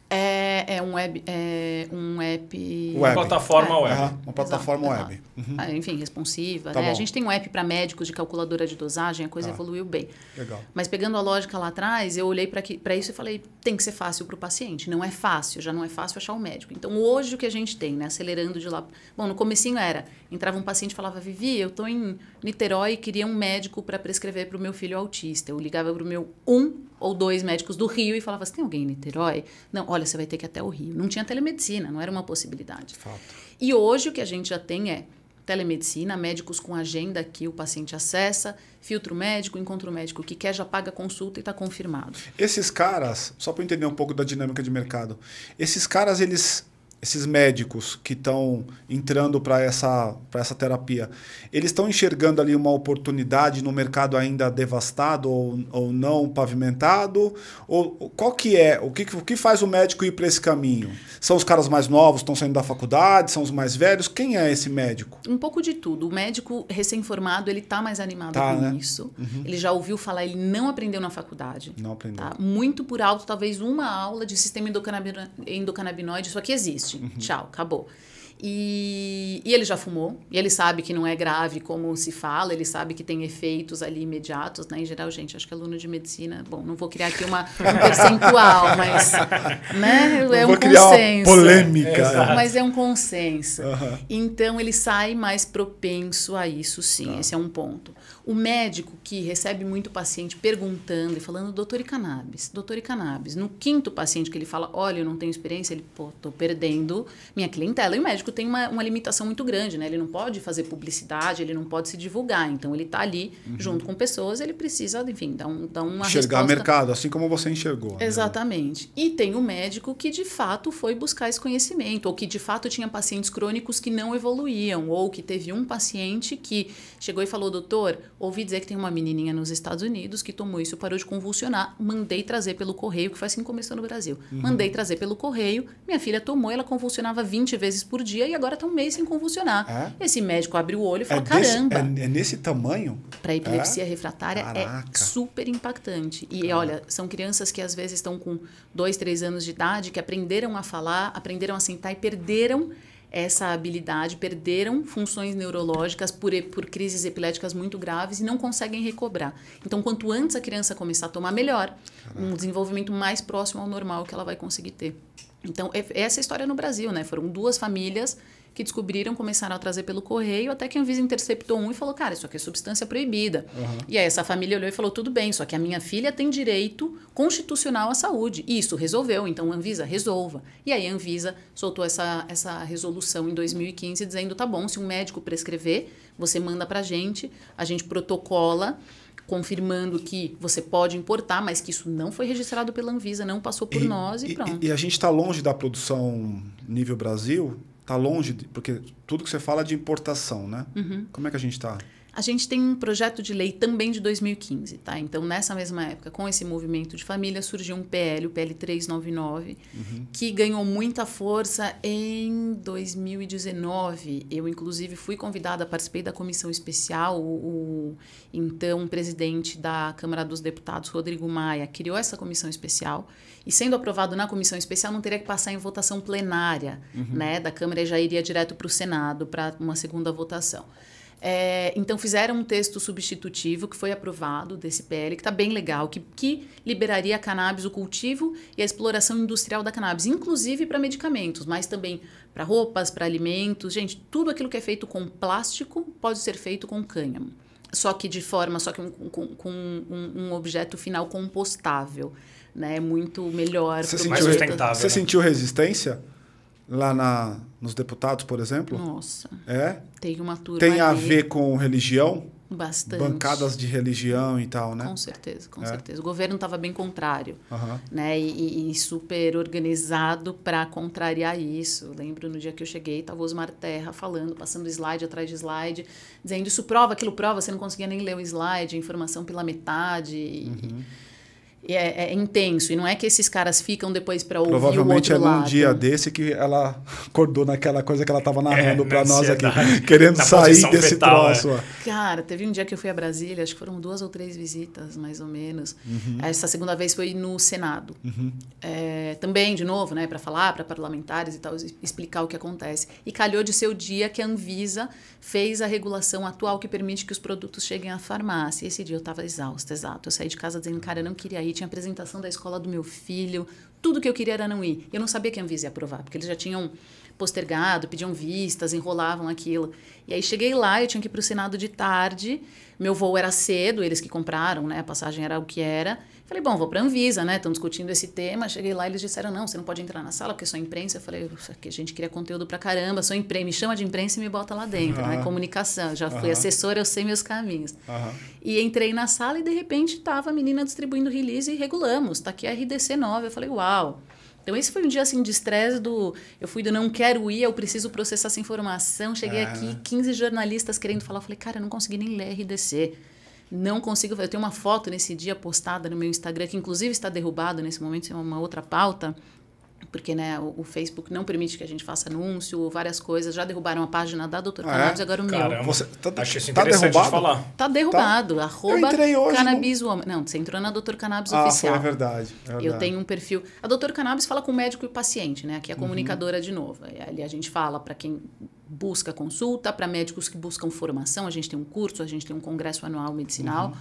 É, é, um web. É um app. Web. Plataforma é. web. Uhum, uma plataforma Exato. web. Uhum. Ah, enfim, responsiva. Tá né? A gente tem um app para médicos de calculadora de dosagem, a coisa ah, evoluiu bem. Legal. Mas pegando a lógica lá atrás, eu olhei para isso e falei: tem que ser fácil para o paciente. Não é fácil, já não é fácil achar um médico. Então hoje o que a gente tem, né? Acelerando de lá. Bom, no comecinho era: entrava um paciente e falava, Vivi, eu estou em Niterói e queria um médico para prescrever para o meu filho autista. Eu ligava para o meu um ou dois médicos do Rio e falava assim: tem alguém em Niterói? Não, olha, você vai ter que ir até o Rio. Não tinha telemedicina, não era uma possibilidade. Fato. E hoje o que a gente já tem é telemedicina, médicos com agenda que o paciente acessa, filtro médico, encontro médico que quer, já paga consulta e está confirmado. Esses caras, só para entender um pouco da dinâmica de mercado, esses caras eles esses médicos que estão entrando para essa, essa terapia, eles estão enxergando ali uma oportunidade no mercado ainda devastado ou, ou não pavimentado? Ou qual que é? O que, o que faz o médico ir para esse caminho? São os caras mais novos, estão saindo da faculdade, são os mais velhos? Quem é esse médico? Um pouco de tudo. O médico recém-formado, ele está mais animado tá, com né? isso. Uhum. Ele já ouviu falar, ele não aprendeu na faculdade. Não aprendeu. Tá? Muito por alto, talvez uma aula de sistema endocannabinoide, isso aqui existe. Uhum. Tchau, acabou. E, e, ele já fumou, e ele sabe que não é grave como se fala, ele sabe que tem efeitos ali imediatos, né? Em geral, gente, acho que aluno de medicina, bom, não vou criar aqui uma, um percentual, mas né? é um consenso. polêmica. É, mas é um consenso. Uhum. Então ele sai mais propenso a isso, sim. Tá. Esse é um ponto. O médico que recebe muito paciente perguntando e falando, doutor e cannabis, doutor e cannabis. No quinto paciente que ele fala, olha, eu não tenho experiência, ele, pô, tô perdendo minha clientela. E o médico tem uma, uma limitação muito grande, né? Ele não pode fazer publicidade, ele não pode se divulgar. Então, ele tá ali uhum. junto com pessoas, ele precisa, enfim, dar, um, dar uma Enxergar resposta. mercado, assim como você enxergou. Né? Exatamente. Né? E tem o médico que, de fato, foi buscar esse conhecimento, ou que, de fato, tinha pacientes crônicos que não evoluíam, ou que teve um paciente que chegou e falou, doutor Ouvi dizer que tem uma menininha nos Estados Unidos que tomou isso, parou de convulsionar, mandei trazer pelo correio, que faz assim que começou no Brasil. Uhum. Mandei trazer pelo correio, minha filha tomou, ela convulsionava 20 vezes por dia e agora está um mês sem convulsionar. É? Esse médico abriu o olho e falou é desse, caramba. É, é, nesse tamanho? Para epilepsia é? refratária é Caraca. é super impactante. E Caraca. olha, são crianças que às vezes estão com 2, 3 anos de idade, que aprenderam a falar, aprenderam a sentar e perderam essa habilidade, perderam funções neurológicas por, por crises epiléticas muito graves e não conseguem recobrar. Então, quanto antes a criança começar a tomar, melhor. Caraca. Um desenvolvimento mais próximo ao normal que ela vai conseguir ter. Então, é, essa é história no Brasil, né? Foram duas famílias que descobriram, começaram a trazer pelo correio, até que a Anvisa interceptou um e falou: cara, isso aqui é substância proibida. Uhum. E aí essa família olhou e falou: tudo bem, só que a minha filha tem direito constitucional à saúde. E isso resolveu, então a Anvisa resolva. E aí a Anvisa soltou essa, essa resolução em 2015 dizendo: tá bom, se um médico prescrever, você manda pra gente, a gente protocola confirmando que você pode importar, mas que isso não foi registrado pela Anvisa, não passou por e, nós e, e, pronto. E a gente está longe da produção nível Brasil tá longe, de, porque tudo que você fala é de importação, né? Uhum. Como é que a gente está? A gente tem um projeto de lei também de 2015, tá? Então, nessa mesma época, com esse movimento de família, surgiu um PL, o PL 399, uhum. que ganhou muita força em 2019. Eu, inclusive, fui convidada, participei da comissão especial, o, o então presidente da Câmara dos Deputados, Rodrigo Maia, criou essa comissão especial. E sendo aprovado na comissão especial, não teria que passar em votação plenária, uhum. né? Da Câmara e já iria direto para o Senado para uma segunda votação. É, então fizeram um texto substitutivo que foi aprovado desse PL, que está bem legal, que, que liberaria a cannabis, o cultivo e a exploração industrial da cannabis, inclusive para medicamentos, mas também para roupas, para alimentos. Gente, tudo aquilo que é feito com plástico pode ser feito com cânhamo. Só que de forma, só que um, com, com um, um objeto final compostável, né? Muito melhor. Você sentiu, sustentável. Você né? sentiu resistência? lá na, nos deputados, por exemplo? Nossa. É? Tem uma turma. Tem a ali. ver com religião? Bastante. Bancadas de religião e tal, né? Com certeza, com é. certeza. O governo estava bem contrário, uhum. né? E, e, super organizado para contrariar isso. Eu lembro no dia que eu cheguei, estava o Osmar Terra falando, passando slide atrás de slide, dizendo isso prova, aquilo prova, você não conseguia nem ler o slide, a informação pela metade. E, uhum é, é, intenso. E não é que esses caras ficam depois para ouvir Provavelmente o outro é num lado. dia desse que ela acordou naquela coisa que ela estava narrando é, para nós aqui, querendo sair desse fetal, é. troço. É. Cara, teve um dia que eu fui a Brasília, acho que foram duas ou três visitas, mais ou menos. Uhum. Essa segunda vez foi no Senado. Uhum. É, também, de novo, né, para falar para parlamentares e tal, explicar o que acontece. E calhou de seu dia que a Anvisa fez a regulação atual que permite que os produtos cheguem à farmácia. esse dia eu estava exausta, exato. Eu saí de casa dizendo, cara, eu não queria ir tinha apresentação da escola do meu filho, tudo que eu queria era não ir. Eu não sabia que a Anvisa ia aprovar, porque eles já tinham postergado, pediam vistas, enrolavam aquilo. E aí cheguei lá, eu tinha que ir para o Senado de tarde, meu voo era cedo, eles que compraram, né? A passagem era o que era. Falei, bom, vou para a Anvisa, né? Estão discutindo esse tema. Cheguei lá, eles disseram, não, você não pode entrar na sala porque é só imprensa. Eu falei, que a gente queria conteúdo pra caramba, sou imprensa, me chama de imprensa e me bota lá dentro, uhum. né? Comunicação, já fui uhum. assessora, eu sei meus caminhos. Uhum. E entrei na sala e de repente estava a menina distribuindo release e regulamos, tá aqui a RDC 9. Eu falei, uau. Então esse foi um dia assim de estresse do eu fui do não quero ir, eu preciso processar essa informação. Cheguei ah. aqui, 15 jornalistas querendo falar, eu falei: "Cara, eu não consegui nem ler RDC". Não consigo, eu tenho uma foto nesse dia postada no meu Instagram que inclusive está derrubado nesse momento, é uma outra pauta, porque né, o, o, Facebook não permite que a gente faça anúncio, várias coisas. Já derrubaram a página da Doutor é. Cannabis, é? agora o Caramba. meu. Você, tá, Achei isso tá derrubado? De falar. Tá derrubado. Tá. Arroba hoje, Cannabis não... Woman. Não, você entrou na Doutor Cannabis ah, Oficial. Ah, é verdade, é verdade. Eu tenho um perfil... A Doutor Cannabis fala com o médico e o paciente, né? Aqui é a uhum. comunicadora uhum. de novo. E ali a gente fala para quem busca consulta, para médicos que buscam formação. A gente tem um curso, a gente tem um congresso anual medicinal. Uhum.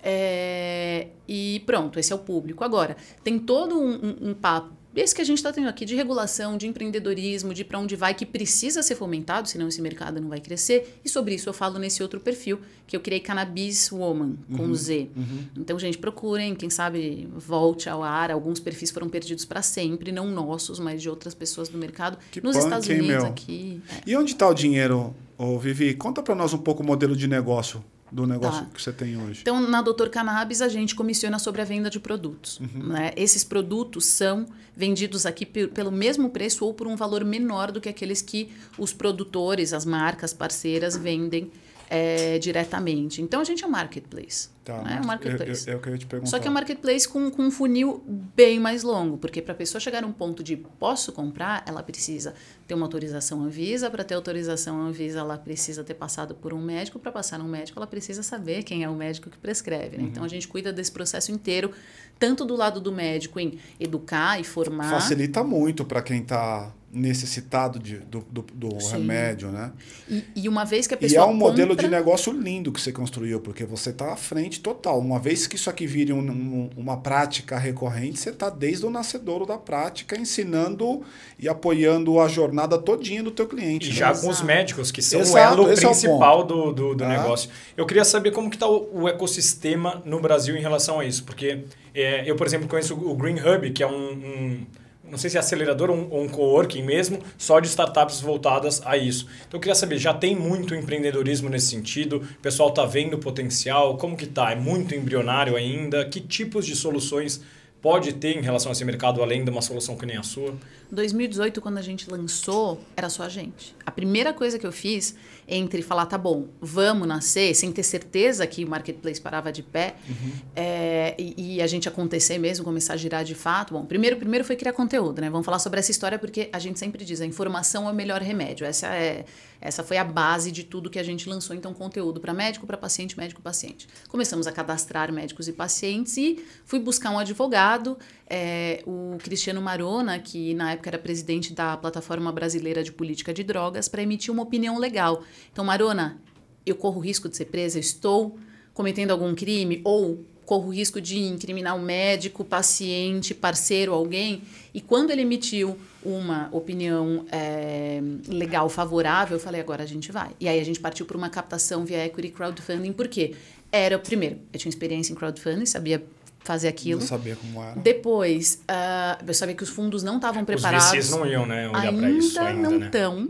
É, e pronto, esse é o público. Agora, tem todo um, um, um papo esse é que a gente está tendo aqui de regulação, de empreendedorismo, de para onde vai, que precisa ser fomentado, senão esse mercado não vai crescer. E sobre isso eu falo nesse outro perfil, que eu criei Cannabis Woman, com uhum, Z. Uhum. Então, gente, procurem, quem sabe volte ao ar. Alguns perfis foram perdidos para sempre, não nossos, mas de outras pessoas do mercado. Que nos punk, Estados Unidos, hein, aqui. É. E onde está o dinheiro, ô, Vivi? Conta para nós um pouco o modelo de negócio do negócio tá. que você tem hoje? Então, na Doutor Cannabis, a gente comissiona sobre a venda de produtos. Uhum. Né? Esses produtos são vendidos aqui pelo mesmo preço ou por um valor menor do que aqueles que os produtores, as marcas parceiras vendem é, diretamente. Então a gente é um marketplace. Tá, né? é um marketplace. Eu, eu, é eu queria te perguntar. Só que é um marketplace com, com um funil bem mais longo, porque para a pessoa chegar a um ponto de posso comprar, ela precisa ter uma autorização Anvisa. Para ter autorização Anvisa, ela precisa ter passado por um médico. Para passar um médico, ela precisa saber quem é o médico que prescreve. Né? Uhum. Então a gente cuida desse processo inteiro, tanto do lado do médico em educar e formar. Facilita muito para quem está necessitado de, do, do, do remédio, né? E, e, uma vez que a pessoa. E é um compra... modelo de negócio lindo que você construiu, porque você está à frente total. Uma vez que isso aqui vire um, um, uma prática recorrente, você está desde o nascedouro da prática ensinando e apoiando a jornada todinha do teu cliente. E né? já Exato. com os médicos, que são Exato, o elo principal é o do, do, do tá? negócio. Eu queria saber como que está o, o, ecossistema no Brasil em relação a isso, porque é, eu, por exemplo, conheço o Green Hub, que é um, um não sei se é acelerador ou um, co-working coworking mesmo, só de startups voltadas a isso. Então eu queria saber, já tem muito empreendedorismo nesse sentido? O pessoal está vendo o potencial? Como que tá? É muito embrionário ainda? Que tipos de soluções pode ter em relação a esse mercado, além de uma solução que nem a sua? 2018, quando a gente lançou, era só a gente. A primeira coisa que eu fiz entre falar, tá bom, vamos nascer, sem ter certeza que o marketplace parava de pé, uhum. é, e, e, a gente acontecer mesmo, começar a girar de fato. Bom, primeiro, primeiro foi criar conteúdo, né? Vamos falar sobre essa história porque a gente sempre diz, a informação é o melhor remédio. Essa é essa foi a base de tudo que a gente lançou, então, conteúdo para médico, para paciente, médico, paciente. Começamos a cadastrar médicos e pacientes e fui buscar um advogado, é, o Cristiano Marona, que na época era presidente da Plataforma Brasileira de Política de Drogas, para emitir uma opinião legal. Então, Marona, eu corro risco de ser presa, estou cometendo algum crime ou corro o risco de incriminar o um médico, paciente, parceiro, alguém. E quando ele emitiu uma opinião é, legal favorável, eu falei, agora a gente vai. E aí a gente partiu para uma captação via equity crowdfunding, porque era, primeiro, eu tinha experiência em crowdfunding, sabia fazer aquilo. Não sabia como era. Depois, uh, eu sabia que os fundos não estavam preparados. Os VCs não iam, né? Olhar ainda, isso, ainda não estão. Né?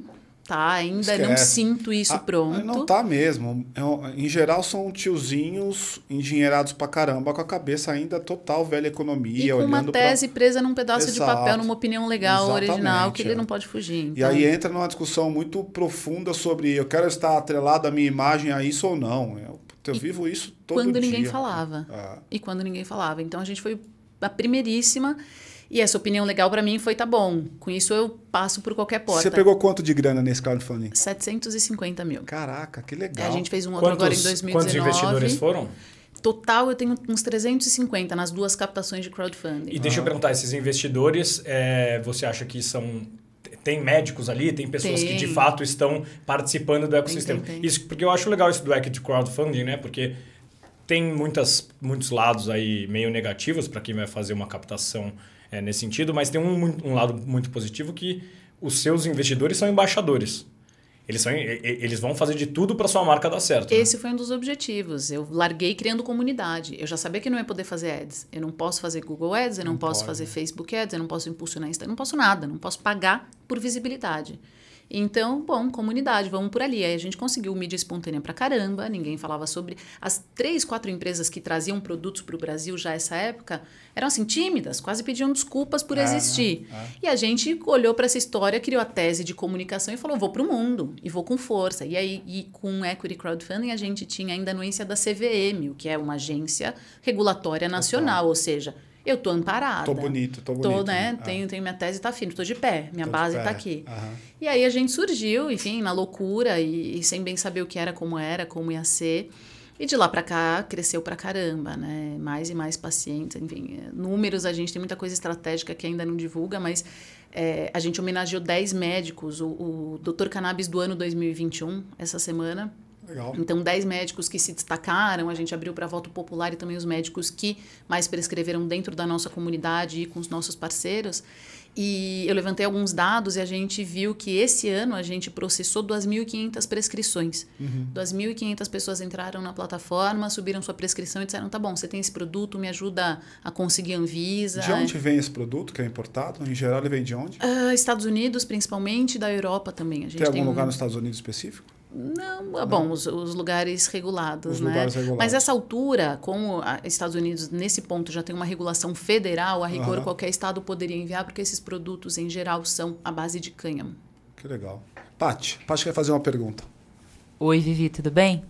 tá, ainda Esquece. não sinto isso ah, pronto. Não tá mesmo. É em geral são tiozinhos engenheirados pra caramba, com a cabeça ainda total velha economia. E com olhando uma tese pra... presa num pedaço Exato. de papel, numa opinião legal, Exatamente, original, que é. ele não pode fugir. Então... E aí então. entra numa discussão muito profunda sobre eu quero estar atrelado à minha imagem a isso ou não. Eu, eu vivo isso todo quando dia. Quando ninguém falava. É. E quando ninguém falava. Então a gente foi a primeiríssima e essa opinião legal para mim foi, tá bom, com isso eu passo por qualquer porta. Você pegou quanto de grana nesse crowdfunding? 750 mil. Caraca, que legal. É, a gente fez um outro quantos, agora em 2019. Quantos investidores foram? Total, eu tenho uns 350 nas duas captações de crowdfunding. E deixa ah. eu perguntar, esses investidores, é, você acha que são tem médicos ali, tem pessoas tem. que de fato estão participando do ecossistema. Tem, tem, isso porque eu acho legal isso do equity crowdfunding, né? Porque tem muitas, muitos lados aí meio negativos para quem vai fazer uma captação é, nesse sentido, mas tem um, um lado muito positivo que os seus investidores são embaixadores. Eles, são, eles vão fazer de tudo para sua marca dar certo. Né? Esse né? foi um dos objetivos. Eu larguei criando comunidade. Eu já sabia que não ia poder fazer ads. Eu não posso fazer Google Ads, eu não, não posso pode. fazer Facebook Ads, eu não posso impulsionar Instagram, não posso nada, não posso pagar por visibilidade. Então, bom, comunidade, vamos por ali. Aí a gente conseguiu mídia espontânea pra caramba, ninguém falava sobre. As três, quatro empresas que traziam produtos para o Brasil já essa época eram assim tímidas, quase pediam desculpas por ah, existir. Ah, ah. E a gente olhou para essa história, criou a tese de comunicação e falou: vou para o mundo e vou com força. E aí, e com Equity Crowdfunding, a gente tinha ainda a anuência da CVM, o que é uma agência regulatória nacional, ou seja, eu tô amparada. Tô bonito, tô bonito. Tô, né? né? Ah. Tenho, tenho minha tese tá firme, tô de pé, minha tô base tá pé. tá aqui. Uhum. E aí a gente surgiu, enfim, na loucura e, e sem bem saber o que era, como era, como ia ser. E de lá para cá cresceu para caramba, né? Mais e mais pacientes, enfim, é, números a gente tem muita coisa estratégica que ainda não divulga, mas é, a gente homenageou 10 médicos, o, o Dr. Cannabis do ano 2021, essa semana. Legal. Então, 10 médicos que se destacaram, a gente abriu para voto popular e também os médicos que mais prescreveram dentro da nossa comunidade e com os nossos parceiros. E eu levantei alguns dados e a gente viu que esse ano a gente processou 2.500 prescrições. Uhum. 2.500 pessoas entraram na plataforma, subiram sua prescrição e disseram: tá bom, você tem esse produto, me ajuda a conseguir Anvisa. De onde vem esse produto que é importado? Em geral, ele vem de onde? Uh, Estados Unidos, principalmente, da Europa também. A gente tem algum tem um... lugar nos Estados Unidos específico? Não, tá bom, os, os lugares regulados, os né? Lugares regulados. Mas essa altura, como Estados Unidos nesse ponto já tem uma regulação federal, a rigor uhum. qualquer estado poderia enviar, porque esses produtos em geral são à base de cânhamo. Que legal. Pati Pati quer fazer uma pergunta. Oi, Vivi, tudo bem?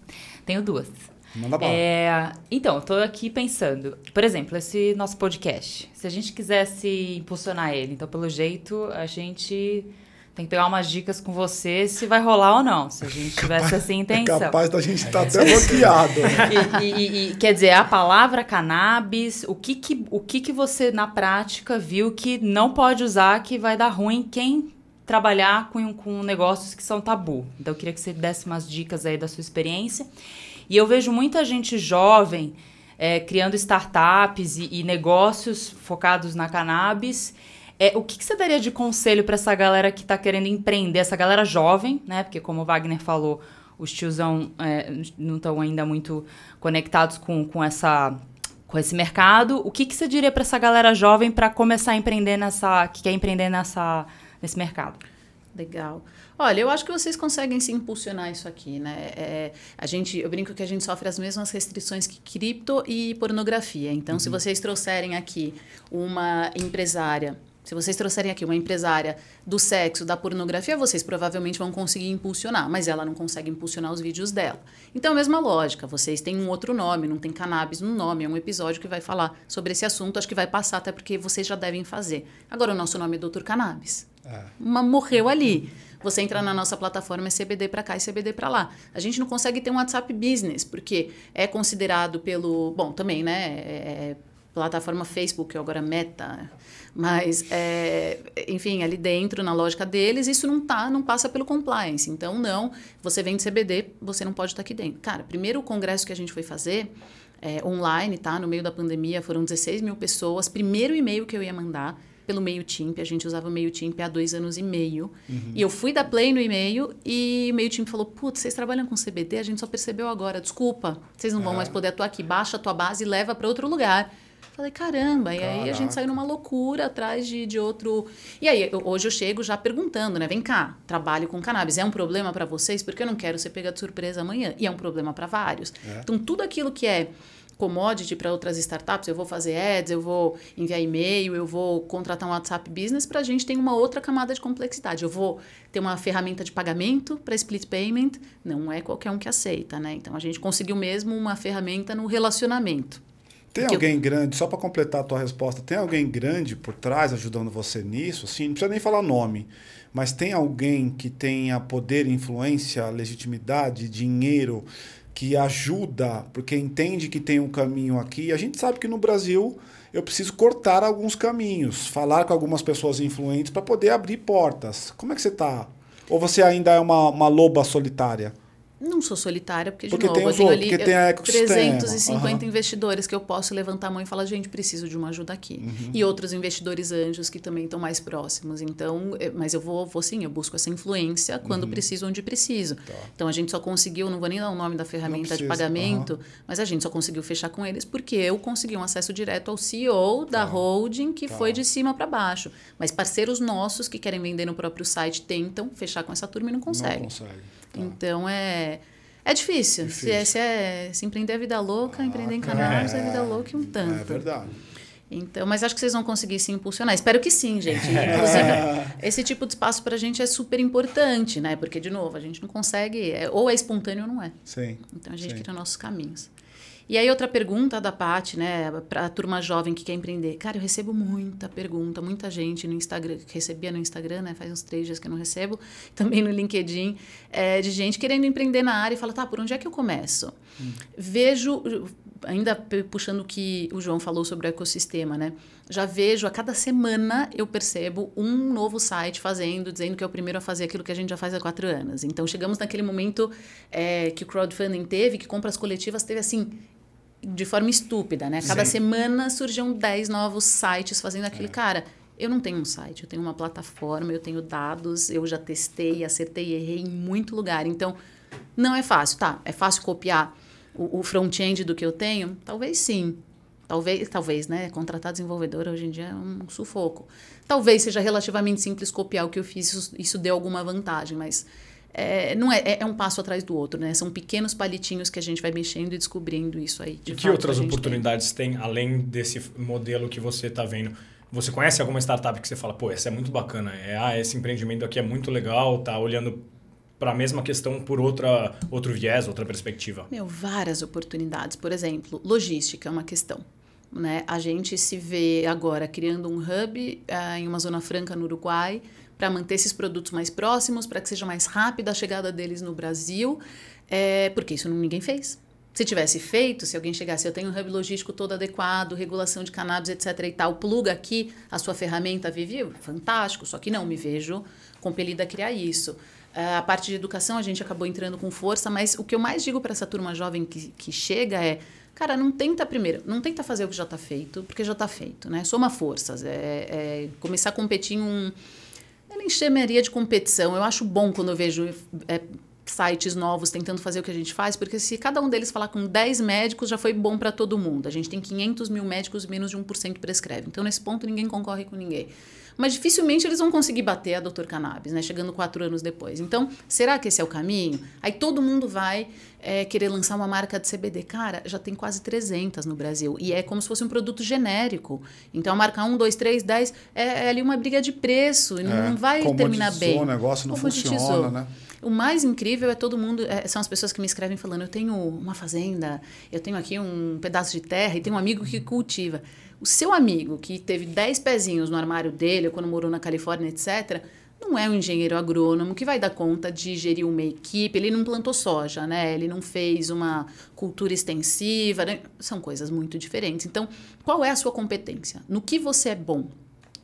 Tenho duas. Manda bala. É, então, estou aqui pensando, por exemplo, esse nosso podcast. Se a gente quisesse impulsionar ele, então, pelo jeito, a gente tem que pegar umas dicas com você se vai rolar ou não, se a gente tivesse essa é intenção. É capaz da gente estar é tá até bloqueado. Né? E, e, e, quer dizer, a palavra cannabis, o que que, o que que você na prática viu que não pode usar, que vai dar ruim quem trabalhar com, com negócios que são tabu? Então eu queria que você desse umas dicas aí da sua experiência. E eu vejo muita gente jovem é, criando startups e, e negócios focados na cannabis é, o que, que, você daria de conselho para essa galera que está querendo empreender, essa galera jovem, né? Porque como o Wagner falou, os tiozão é, não estão ainda muito conectados com, com essa com esse mercado. O que, que você diria para essa galera jovem para começar a empreender nessa, que quer empreender nessa, nesse mercado? Legal. Olha, eu acho que vocês conseguem se impulsionar isso aqui, né? É, a gente, eu brinco que a gente sofre as mesmas restrições que cripto e pornografia. Então, uhum. se vocês trouxerem aqui uma empresária se vocês trouxerem aqui uma empresária do sexo, da pornografia, vocês provavelmente vão conseguir impulsionar, mas ela não consegue impulsionar os vídeos dela. Então, mesma lógica, vocês têm um outro nome, não tem cannabis no nome, é um episódio que vai falar sobre esse assunto, acho que vai passar até porque vocês já devem fazer. Agora, o nosso nome é Doutor Cannabis. É. Uma morreu ali. Você entra na nossa plataforma, é CBD para cá e CBD para lá. A gente não consegue ter um WhatsApp Business, porque é considerado pelo. Bom, também, né? É, é plataforma Facebook, agora Meta. Mas, é, enfim, ali dentro, na lógica deles, isso não tá, não passa pelo compliance. Então, não, você vende CBD, você não pode estar tá aqui dentro. Cara, primeiro congresso que a gente foi fazer, é, online, tá? No meio da pandemia, foram 16 mil pessoas. Primeiro e-mail que eu ia mandar pelo MailChimp, a gente usava o MailChimp há dois anos e meio. Uhum. E eu fui dar play no e-mail e o MailChimp falou, putz, vocês trabalham com CBD? A gente só percebeu agora, desculpa, vocês não vão mais poder atuar aqui. Baixa a tua base e leva para outro lugar. Falei, caramba, e Caraca. aí a gente saiu numa loucura atrás de, de outro. E aí, eu, hoje eu chego já perguntando, né? Vem cá, trabalho com cannabis. É um problema para vocês? Porque eu não quero ser pegado de surpresa amanhã. E é um problema para vários. É. Então, tudo aquilo que é commodity para outras startups, eu vou fazer ads, eu vou enviar e-mail, eu vou contratar um WhatsApp Business, para a gente tem uma outra camada de complexidade. Eu vou ter uma ferramenta de pagamento para split payment, não é qualquer um que aceita, né? Então a gente conseguiu mesmo uma ferramenta no relacionamento. Tem que alguém eu... grande, só para completar a tua resposta, tem alguém grande por trás ajudando você nisso? Assim, não precisa nem falar nome, mas tem alguém que tenha poder, influência, legitimidade, dinheiro, que ajuda, porque entende que tem um caminho aqui. A gente sabe que no Brasil eu preciso cortar alguns caminhos, falar com algumas pessoas influentes para poder abrir portas. Como é que você está? Ou você ainda é uma, uma loba solitária? Não sou solitária, porque, de porque novo, tem eu tenho outros, ali tem 350 uhum. investidores que eu posso levantar a mão e falar, gente, preciso de uma ajuda aqui. Uhum. E outros investidores anjos que também estão mais próximos. Então, é, mas eu vou, vou sim, eu busco essa influência quando uhum. preciso, onde preciso. Tá. Então, a gente só conseguiu, não vou nem dar o nome da ferramenta de pagamento, mas a gente só conseguiu fechar com eles porque eu consegui um acesso direto ao CEO tá. da holding, que tá. foi de cima para baixo. Mas parceiros nossos que querem vender no próprio site tentam fechar com essa turma e não conseguem. Não consegue. Tá. Então é. É difícil. É, difícil. Se, se, é, se empreender é vida louca, ah, empreender em canais é, é vida louca e um é tanto. É verdade. Então, mas acho que vocês vão conseguir se impulsionar. Espero que sim, gente. Inclusive, esse tipo de espaço para a gente é super importante, né? Porque, de novo, a gente não consegue. É, ou é espontâneo ou não é. Sim. Então a gente cria nossos caminhos. E aí outra pergunta da Paty, né, para a turma jovem que quer empreender. Cara, eu recebo muita pergunta, muita gente no Instagram, que recebia no Instagram, né, faz uns três dias que eu não recebo, também no LinkedIn, é, de gente querendo empreender na área e fala, tá, por onde é que eu começo? Hum. Vejo, ainda puxando o que o João falou sobre o ecossistema, né, já vejo a cada semana eu percebo um novo site fazendo, dizendo que é o primeiro a fazer aquilo que a gente já faz há quatro anos. Então chegamos naquele momento é, que o crowdfunding teve, que compras coletivas teve assim de forma estúpida, né? Cada Sim. semana surgiam 10 novos sites fazendo aquele é. cara. Eu não tenho um site, eu tenho uma plataforma, eu tenho dados, eu já testei, acertei, errei em muito lugar. Então, não é fácil, tá? É fácil copiar o, o front-end do que eu tenho? Talvez sim. Talvez, talvez, né? Contratar desenvolvedor hoje em dia é um sufoco. Talvez seja relativamente simples copiar o que eu fiz, isso, isso deu alguma vantagem, mas é, não é, é, é, um passo atrás do outro, né? São pequenos palitinhos que a gente vai mexendo e descobrindo isso aí. De e que outras oportunidades tem. tem. além desse modelo que você está vendo? Você conhece alguma startup que você fala, pô, essa é muito bacana, é, ah, esse empreendimento aqui é muito legal, tá olhando para a mesma questão por outra, outro viés, outra perspectiva? Meu, várias oportunidades. Por exemplo, logística é uma questão. Né? A gente se vê agora criando um hub uh, em uma zona franca no Uruguai, para manter esses produtos mais próximos, para que seja mais rápida a chegada deles no Brasil, é, porque isso ninguém fez. Se tivesse feito, se alguém chegasse, eu tenho um hub logístico todo adequado, regulação de cannabis, etc. e tal, pluga aqui a sua ferramenta, Vivi, fantástico, só que não, me vejo compelida a criar isso. É, a parte de educação a gente acabou entrando com força, mas o que eu mais digo para essa turma jovem que, que chega é Cara, não tenta primeiro, não tenta fazer o que já está feito, porque já está feito, né? Soma forças, é, é, começar a competir em um, ela enxergaria de competição. Eu acho bom quando eu vejo é, sites novos tentando fazer o que a gente faz, porque se cada um deles falar com 10 médicos, já foi bom para todo mundo. A gente tem 500 mil médicos, menos de 1% prescreve. Então, nesse ponto, ninguém concorre com ninguém mas dificilmente eles vão conseguir bater a Doutor Cannabis, né? Chegando quatro anos depois. Então, será que esse é o caminho? Aí todo mundo vai é, querer lançar uma marca de CBD. Cara, já tem quase 300 no Brasil. E é como se fosse um produto genérico. Então, a marca 1, 2, 3, 10 é, é ali uma briga de preço. É, não vai terminar bem. O negócio não funciona, né? O mais incrível é todo mundo, é, são as pessoas que me escrevem falando: eu tenho uma fazenda, eu tenho aqui um pedaço de terra e tenho um amigo que cultiva. O seu amigo que teve 10 pezinhos no armário dele, quando morou na Califórnia, etc., não é um engenheiro agrônomo que vai dar conta de gerir uma equipe. Ele não plantou soja, né? Ele não fez uma cultura extensiva. Né? São coisas muito diferentes. Então, qual é a sua competência? No que você é bom?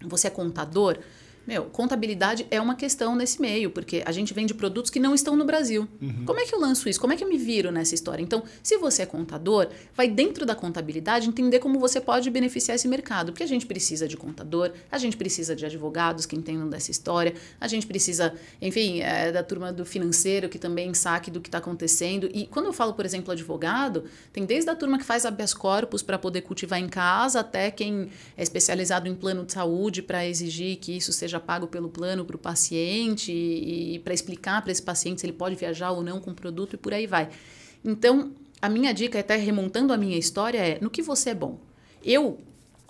Você é contador? Meu, contabilidade é uma questão nesse meio, porque a gente vende produtos que não estão no Brasil. Uhum. Como é que eu lanço isso? Como é que eu me viro nessa história? Então, se você é contador, vai dentro da contabilidade entender como você pode beneficiar esse mercado, porque a gente precisa de contador, a gente precisa de advogados que entendam dessa história, a gente precisa, enfim, é, da turma do financeiro que também saque do que está acontecendo. E quando eu falo, por exemplo, advogado, tem desde a turma que faz habeas corpus para poder cultivar em casa, até quem é especializado em plano de saúde para exigir que isso seja seja pago pelo plano para o paciente e, e para explicar para esse paciente se ele pode viajar ou não com o produto e por aí vai. Então, a minha dica, até remontando a minha história, é no que você é bom. Eu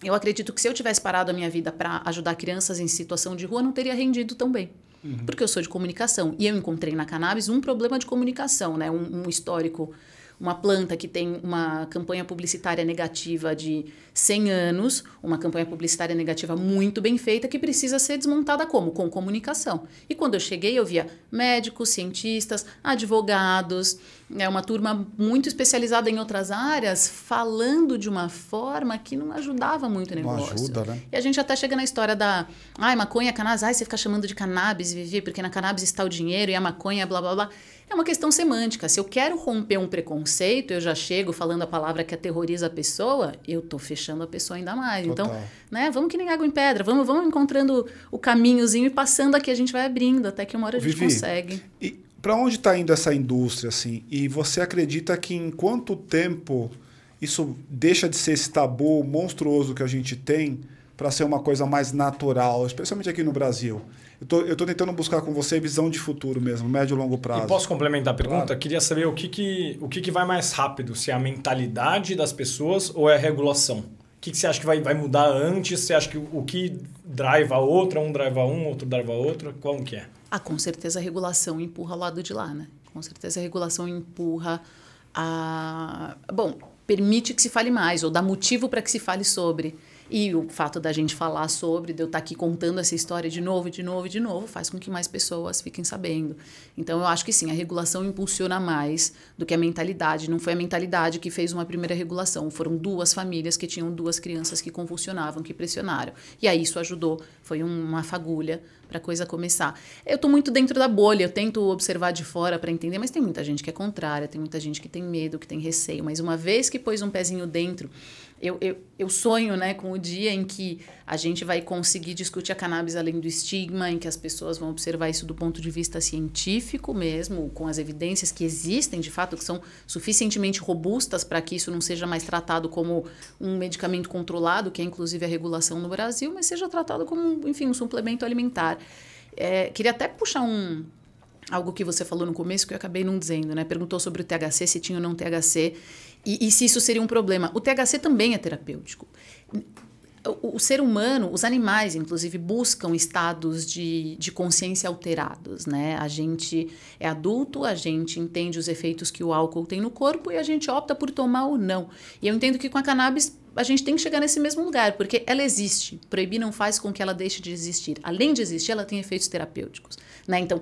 eu acredito que se eu tivesse parado a minha vida para ajudar crianças em situação de rua, não teria rendido tão bem. Uhum. Porque eu sou de comunicação. E eu encontrei na cannabis um problema de comunicação, né? um, um histórico uma planta que tem uma campanha publicitária negativa de 100 anos, uma campanha publicitária negativa muito bem feita, que precisa ser desmontada como? Com comunicação. E quando eu cheguei, eu via médicos, cientistas, advogados, é uma turma muito especializada em outras áreas, falando de uma forma que não ajudava muito o negócio. Não ajuda, né? E a gente até chega na história da ai, maconha, cannabis, ai, você fica chamando de cannabis, Vivi, porque na cannabis está o dinheiro e a maconha, blá blá blá. É uma questão semântica. Se eu quero romper um preconceito, eu já chego falando a palavra que aterroriza a pessoa, eu estou fechando a pessoa ainda mais. Então, Total. Então, né, vamos que nem água em pedra, vamos, vamos encontrando o caminhozinho e passando aqui, a gente vai abrindo, até que uma hora a gente Vivi, consegue. E para onde está indo essa indústria, assim? E você acredita que em quanto tempo isso deixa de ser esse tabu monstruoso que a gente tem para ser uma coisa mais natural, especialmente aqui no Brasil? Eu tô, tô tentando buscar com você visão de futuro mesmo, médio e longo prazo. E posso complementar a pergunta? Claro. Queria saber o que, que, o que, que vai mais rápido, se é a mentalidade das pessoas ou é a regulação? O que, que você acha que vai, vai mudar antes? Você acha que o, o que drive a outra, um drive a um, outro drive a outro? Como que é? Ah, com certeza a regulação empurra o lado de lá, né? Com certeza a regulação empurra a... Bom, permite que se fale mais ou dá motivo para que se fale sobre e o fato da gente falar sobre, de eu estar tá aqui contando essa história de novo, de novo, de novo, faz com que mais pessoas fiquem sabendo. Então eu acho que sim, a regulação impulsiona mais do que a mentalidade. Não foi a mentalidade que fez uma primeira regulação, foram duas famílias que tinham duas crianças que convulsionavam, que pressionaram. E aí isso ajudou, foi uma fagulha para a coisa começar. Eu estou muito dentro da bolha, eu tento observar de fora para entender, mas tem muita gente que é contrária, tem muita gente que tem medo, que tem receio, mas uma vez que pôs um pezinho dentro, eu, eu, eu sonho né, com o dia em que a gente vai conseguir discutir a cannabis além do estigma, em que as pessoas vão observar isso do ponto de vista científico mesmo, com as evidências que existem de fato, que são suficientemente robustas para que isso não seja mais tratado como um medicamento controlado, que é inclusive a regulação no Brasil, mas seja tratado como, enfim, um suplemento alimentar. É, queria até puxar um, algo que você falou no começo que eu acabei não dizendo, né? Perguntou sobre o THC, se tinha ou não THC. E, e se isso seria um problema. O THC também é terapêutico. O, o ser humano, os animais, inclusive, buscam estados de, de consciência alterados, né? A gente é adulto, a gente entende os efeitos que o álcool tem no corpo e a gente opta por tomar ou não. E eu entendo que com a cannabis a gente tem que chegar nesse mesmo lugar, porque ela existe. Proibir não faz com que ela deixe de existir. Além de existir, ela tem efeitos terapêuticos. Né? Então,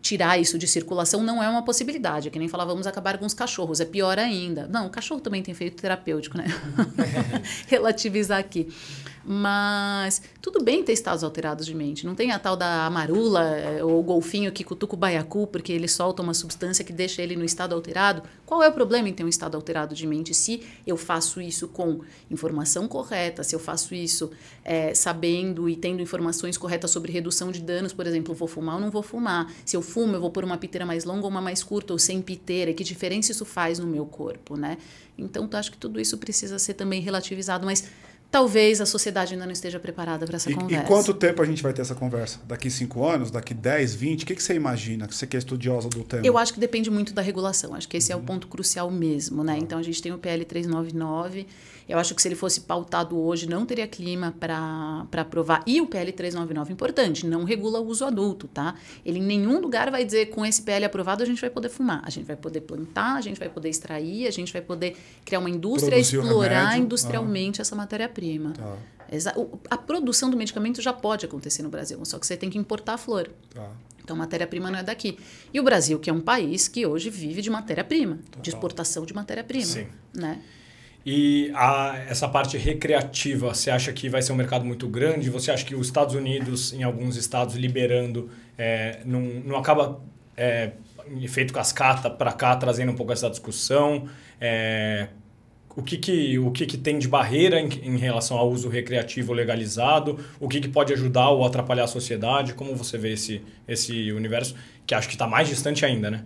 tirar isso de circulação não é uma possibilidade. É que nem falar, vamos acabar com os cachorros, é pior ainda. Não, o cachorro também tem feito terapêutico, né? Relativizar aqui. Mas tudo bem ter estados alterados de mente. Não tem a tal da amarula eh, ou golfinho que cutuca o baiacu porque ele solta uma substância que deixa ele no estado alterado. Qual é o problema em ter um estado alterado de mente se eu faço isso com informação correta, se eu faço isso é, sabendo e tendo informações corretas sobre redução de danos, por exemplo, vou fumar ou não vou fumar, se eu fumo, eu vou pôr uma piteira mais longa ou uma mais curta ou sem piteira, que diferença isso faz no meu corpo, né? Então, acho que tudo isso precisa ser também relativizado, mas talvez a sociedade ainda não esteja preparada para essa e, conversa. E quanto tempo a gente vai ter essa conversa? Daqui 5 anos? Daqui 10, 20? O que, que você imagina? Que você que é estudiosa do tema? Eu acho que depende muito da regulação. Acho que esse uhum. é o uhum. ponto crucial mesmo. Né? Tá. Então, a gente tem o PL 399 eu acho que se ele fosse pautado hoje, não teria clima para aprovar. E o PL 399, importante, não regula o uso adulto, tá? Ele em nenhum lugar vai dizer com esse PL aprovado a gente vai poder fumar. A gente vai poder plantar, a gente vai poder extrair, a gente vai poder criar uma indústria Produzir e explorar remédio, industrialmente ah, essa matéria-prima. Tá. A produção do medicamento já pode acontecer no Brasil, só que você tem que importar a flor. Tá. Então, matéria-prima não é daqui. E o Brasil, que é um país que hoje vive de matéria-prima, de exportação de matéria-prima. Né? E a, essa parte recreativa, você acha que vai ser um mercado muito grande? Você acha que os Estados Unidos, em alguns estados, liberando, é, não, não acaba é, efeito cascata para cá, trazendo um pouco essa discussão? É, o que, que, o que, que tem de barreira em, em relação ao uso recreativo legalizado? O que, que pode ajudar ou atrapalhar a sociedade? Como você vê esse, esse universo, que acho que está mais distante ainda, né?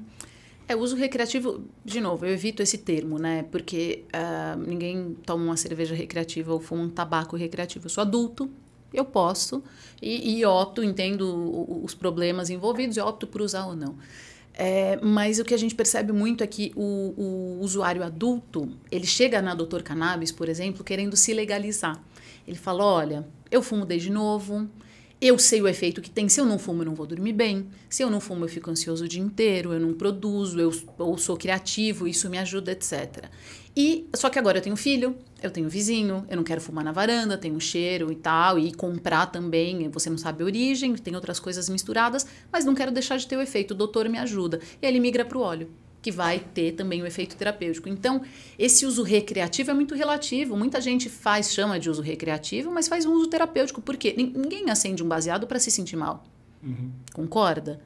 É, uso recreativo, de novo, eu evito esse termo, né? Porque uh, ninguém toma uma cerveja recreativa ou fuma um tabaco recreativo. Eu sou adulto, eu posso, e, e opto, entendo os problemas envolvidos, eu opto por usar ou não. É, mas o que a gente percebe muito é que o, o, usuário adulto, ele chega na Doutor Cannabis, por exemplo, querendo se legalizar. Ele fala, olha, eu fumo desde novo, eu sei o efeito que tem. Se eu não fumo, eu não vou dormir bem. Se eu não fumo, eu fico ansioso o dia inteiro. Eu não produzo, eu sou criativo, isso me ajuda, etc. E só que agora eu tenho filho, eu tenho vizinho, eu não quero fumar na varanda, tem um cheiro e tal, e comprar também, você não sabe a origem, tem outras coisas misturadas, mas não quero deixar de ter o efeito. O doutor me ajuda. E aí ele migra para o óleo que vai ter também o um efeito terapêutico. Então, esse uso recreativo é muito relativo. Muita gente faz, chama de uso recreativo, mas faz um uso terapêutico, porque ninguém acende um baseado para se sentir mal. Uhum. Concorda?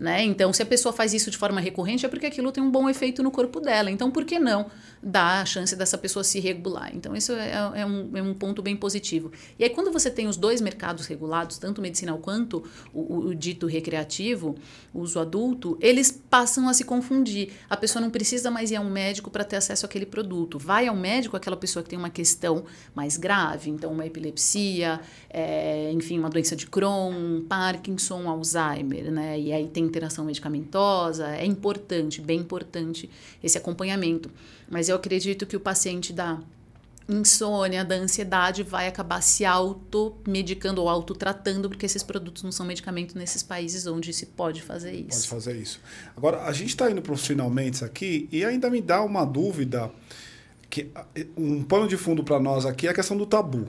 Né? Então, se a pessoa faz isso de forma recorrente, é porque aquilo tem um bom efeito no corpo dela. Então, por que não dar a chance dessa pessoa se regular? Então, isso é, é, um, é um, ponto bem positivo. E aí, quando você tem os dois mercados regulados, tanto o medicinal quanto o, o dito recreativo, o uso adulto, eles passam a se confundir. A pessoa não precisa mais ir a um médico para ter acesso àquele produto. Vai ao médico aquela pessoa que tem uma questão mais grave, então, uma epilepsia, é, enfim, uma doença de Crohn, Parkinson, Alzheimer, né? E aí tem interação medicamentosa, é importante, bem importante esse acompanhamento. Mas eu acredito que o paciente da insônia, da ansiedade, vai acabar se automedicando ou autotratando, porque esses produtos não são medicamento nesses países onde se pode fazer isso. Pode fazer isso. Agora, a gente está indo para os finalmente aqui e ainda me dá uma dúvida, que um pano de fundo para nós aqui é a questão do tabu.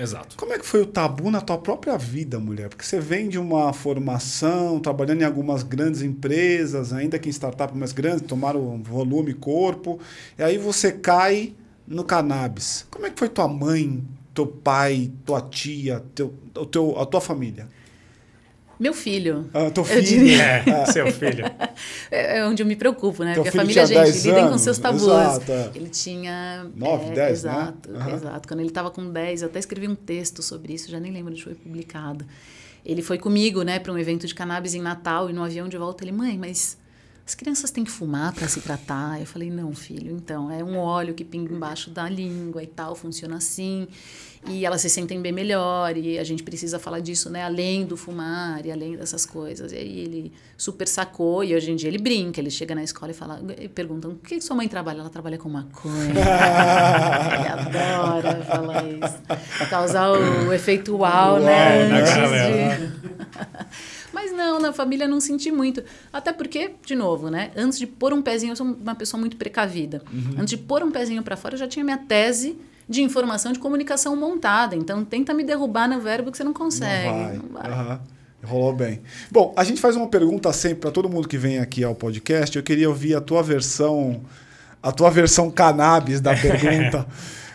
Exato. Como é que foi o tabu na tua própria vida, mulher? Porque você vem de uma formação, trabalhando em algumas grandes empresas, ainda que em startup mais grandes, tomaram volume, corpo, e aí você cai no cannabis. Como é que foi tua mãe, teu pai, tua tia, teu, o teu, a tua família? Meu filho. Ah, teu filho. Eu diria. É, ah. seu filho. É, é onde eu me preocupo, né? Teu Porque a família, gente, lidem anos. com seus tabus. Exato, é. Ele tinha. 9, é, 10, né? exato, né? Exato. Quando ele estava com 10, eu até escrevi um texto sobre isso, já nem lembro onde foi publicado. Ele foi comigo, né, para um evento de cannabis em Natal e no avião de volta ele, mãe, mas as crianças têm que fumar para se tratar. Eu falei, não, filho, então, é um óleo que pinga embaixo da língua e tal, funciona assim e elas se sentem bem melhor e a gente precisa falar disso, né? Além do fumar e além dessas coisas. E aí ele super sacou e hoje em dia ele brinca, ele chega na escola e fala, e perguntam, por que sua mãe trabalha? Ela trabalha com maconha. ele adora falar isso. Causar o, o efeito uau, uau né? né? Mas não, na família não senti muito. Até porque, de novo, né? Antes de pôr um pezinho, eu sou uma pessoa muito precavida. Uhum. Antes de pôr um pezinho para fora, eu já tinha minha tese de informação de comunicação montada. Então, tenta me derrubar no verbo que você não consegue. Não vai. Não vai. Uhum. Rolou bem. Bom, a gente faz uma pergunta sempre para todo mundo que vem aqui ao podcast. Eu queria ouvir a tua versão, a tua versão cannabis da pergunta,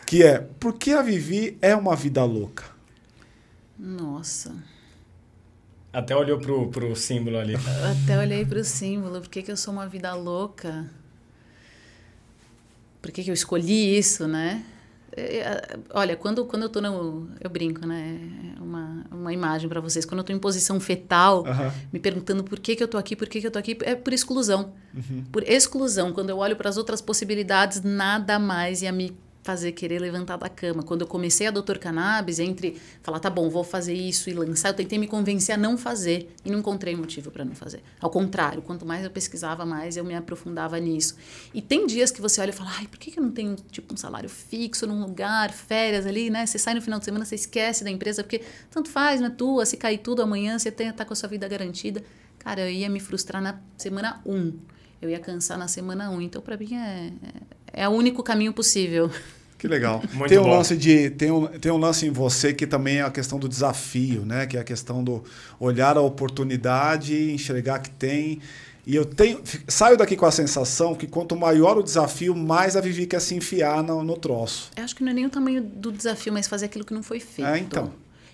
que é: por que a Vivi é uma vida louca? Nossa. Até olhou pro, pro símbolo ali. Até olhei pro símbolo. Por que, que eu sou uma vida louca? Por que, que eu escolhi isso, né? É, é, olha, quando, quando eu tô no. Eu brinco, né? É uma, uma imagem para vocês. Quando eu tô em posição fetal, me perguntando por que, que eu tô aqui, por que, que eu tô aqui, é por exclusão. Uhum. Por exclusão. Quando eu olho para as outras possibilidades, nada mais ia me fazer querer levantar da cama. Quando eu comecei a Doutor Cannabis, entre falar, tá bom, vou fazer isso e lançar, eu tentei me convencer a não fazer e não encontrei motivo para não fazer. Ao contrário, quanto mais eu pesquisava, mais eu me aprofundava nisso. E tem dias que você olha e fala, ai, por que, que eu não tenho tipo um salário fixo num lugar, férias ali, né? Você sai no final de semana, você esquece da empresa, porque tanto faz, não é tua, se cair tudo amanhã, você tem, tá com a sua vida garantida. Cara, eu ia me frustrar na semana 1. Um eu ia cansar na semana 1. Um. Então, para mim, é, é, é o único caminho possível. Que legal. Muito tem um bom. lance de tem um, tem um lance em você que também é a questão do desafio, né? Que é a questão do olhar a oportunidade, enxergar que tem. E eu tenho saio daqui com a sensação que quanto maior o desafio, mais a Vivi quer se enfiar no, no troço. Eu acho que não é nem o tamanho do desafio, mas fazer aquilo que não foi feito. É, então.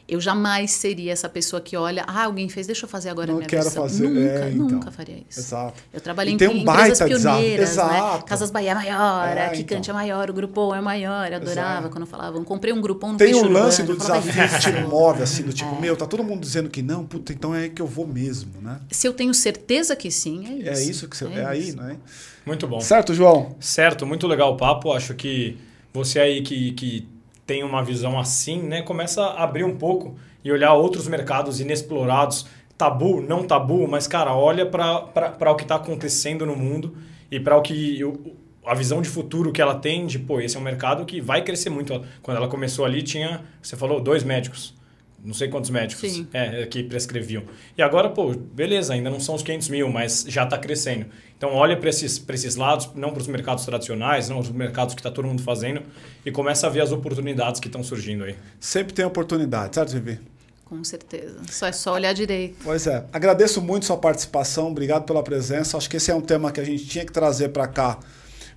Eu jamais seria essa pessoa que olha, ah, alguém fez, deixa eu fazer agora não a minha quero versão. Fazer. Nunca, é, então. nunca faria isso. Exato. Eu trabalhei e em, tem um em empresas pioneiras, né? exato. Né? Casas Bahia é maior, é, a Kikante então. é maior, o Grupom é maior. Eu adorava exato. quando falavam, comprei um Grupom no Tem um lance urbano, do é desafio que te move, assim, do tipo, é. meu, tá todo mundo dizendo que não, puta, então é aí que eu vou mesmo, né? Se eu tenho certeza que sim, é, é isso. É isso que você... É, é aí, né? não é? Muito bom. Certo, João? Certo, muito legal o papo. Acho que você aí que, que tem uma visão assim, né, começa a abrir um pouco e olhar outros mercados inexplorados, tabu, não tabu, mas, cara, olha para o que está acontecendo no mundo e para o que. Eu, a visão de futuro que ela tem de, pô, esse é um mercado que vai crescer muito. Quando ela começou ali, tinha, você falou, dois médicos não sei quantos médicos Sim. é, que prescreviam. E agora, pô, beleza, ainda não são os 500 mil, mas já está crescendo. Então, olha para esses, esses lados, não para os mercados tradicionais, não os mercados que está todo mundo fazendo, e começa a ver as oportunidades que estão surgindo aí. Sempre tem oportunidade, certo, Vivi? Com certeza. Só é só olhar direito. Pois é. Agradeço muito sua participação, obrigado pela presença. Acho que esse é um tema que a gente tinha que trazer para cá.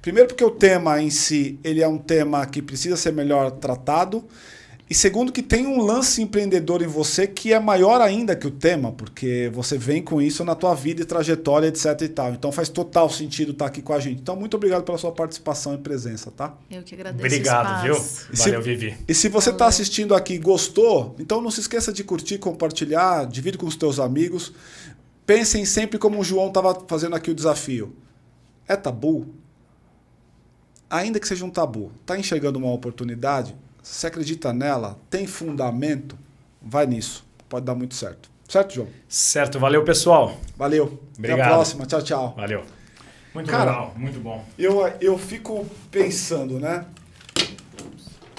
Primeiro porque o tema em si, ele é um tema que precisa ser melhor tratado. E segundo, que tem um lance empreendedor em você que é maior ainda que o tema, porque você vem com isso na tua vida e trajetória, etc e tal. Então faz total sentido estar tá aqui com a gente. Então, muito obrigado pela sua participação e presença, tá? Eu que agradeço. Obrigado, viu? Valeu, se, Vivi. E se você está assistindo aqui e gostou, então não se esqueça de curtir, compartilhar, divide com os teus amigos. Pensem sempre como o João estava fazendo aqui o desafio. É tabu? Ainda que seja um tabu, tá enxergando uma oportunidade? Você acredita nela? Tem fundamento? Vai nisso. Pode dar muito certo. Certo, João? Certo. Valeu, pessoal. Valeu. Obrigado. Até a próxima. Tchau, tchau. Valeu. Muito Cara, legal. Muito bom. Eu, eu fico pensando, né?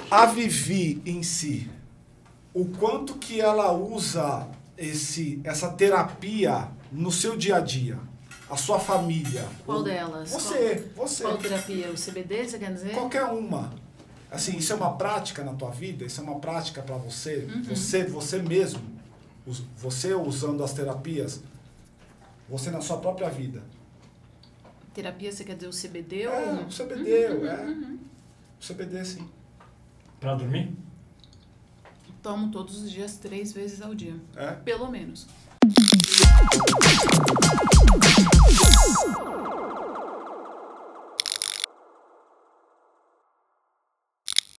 A Vivi em si, o quanto que ela usa esse, essa terapia no seu dia a dia? a sua família. Qual delas? Você, Qual? você. Qual terapia? O CBD, você quer dizer? Qualquer uma. Assim, isso é uma prática na tua vida, isso é uma prática para você, uhum. você, você mesmo, você usando as terapias, você na sua própria vida. Terapia, você quer dizer o CBD? É, ou... o CBD, uhum, é. Uhum. uhum. O CBD, sim. Para dormir? Tomo todos os dias, três vezes ao dia. É? Pelo menos.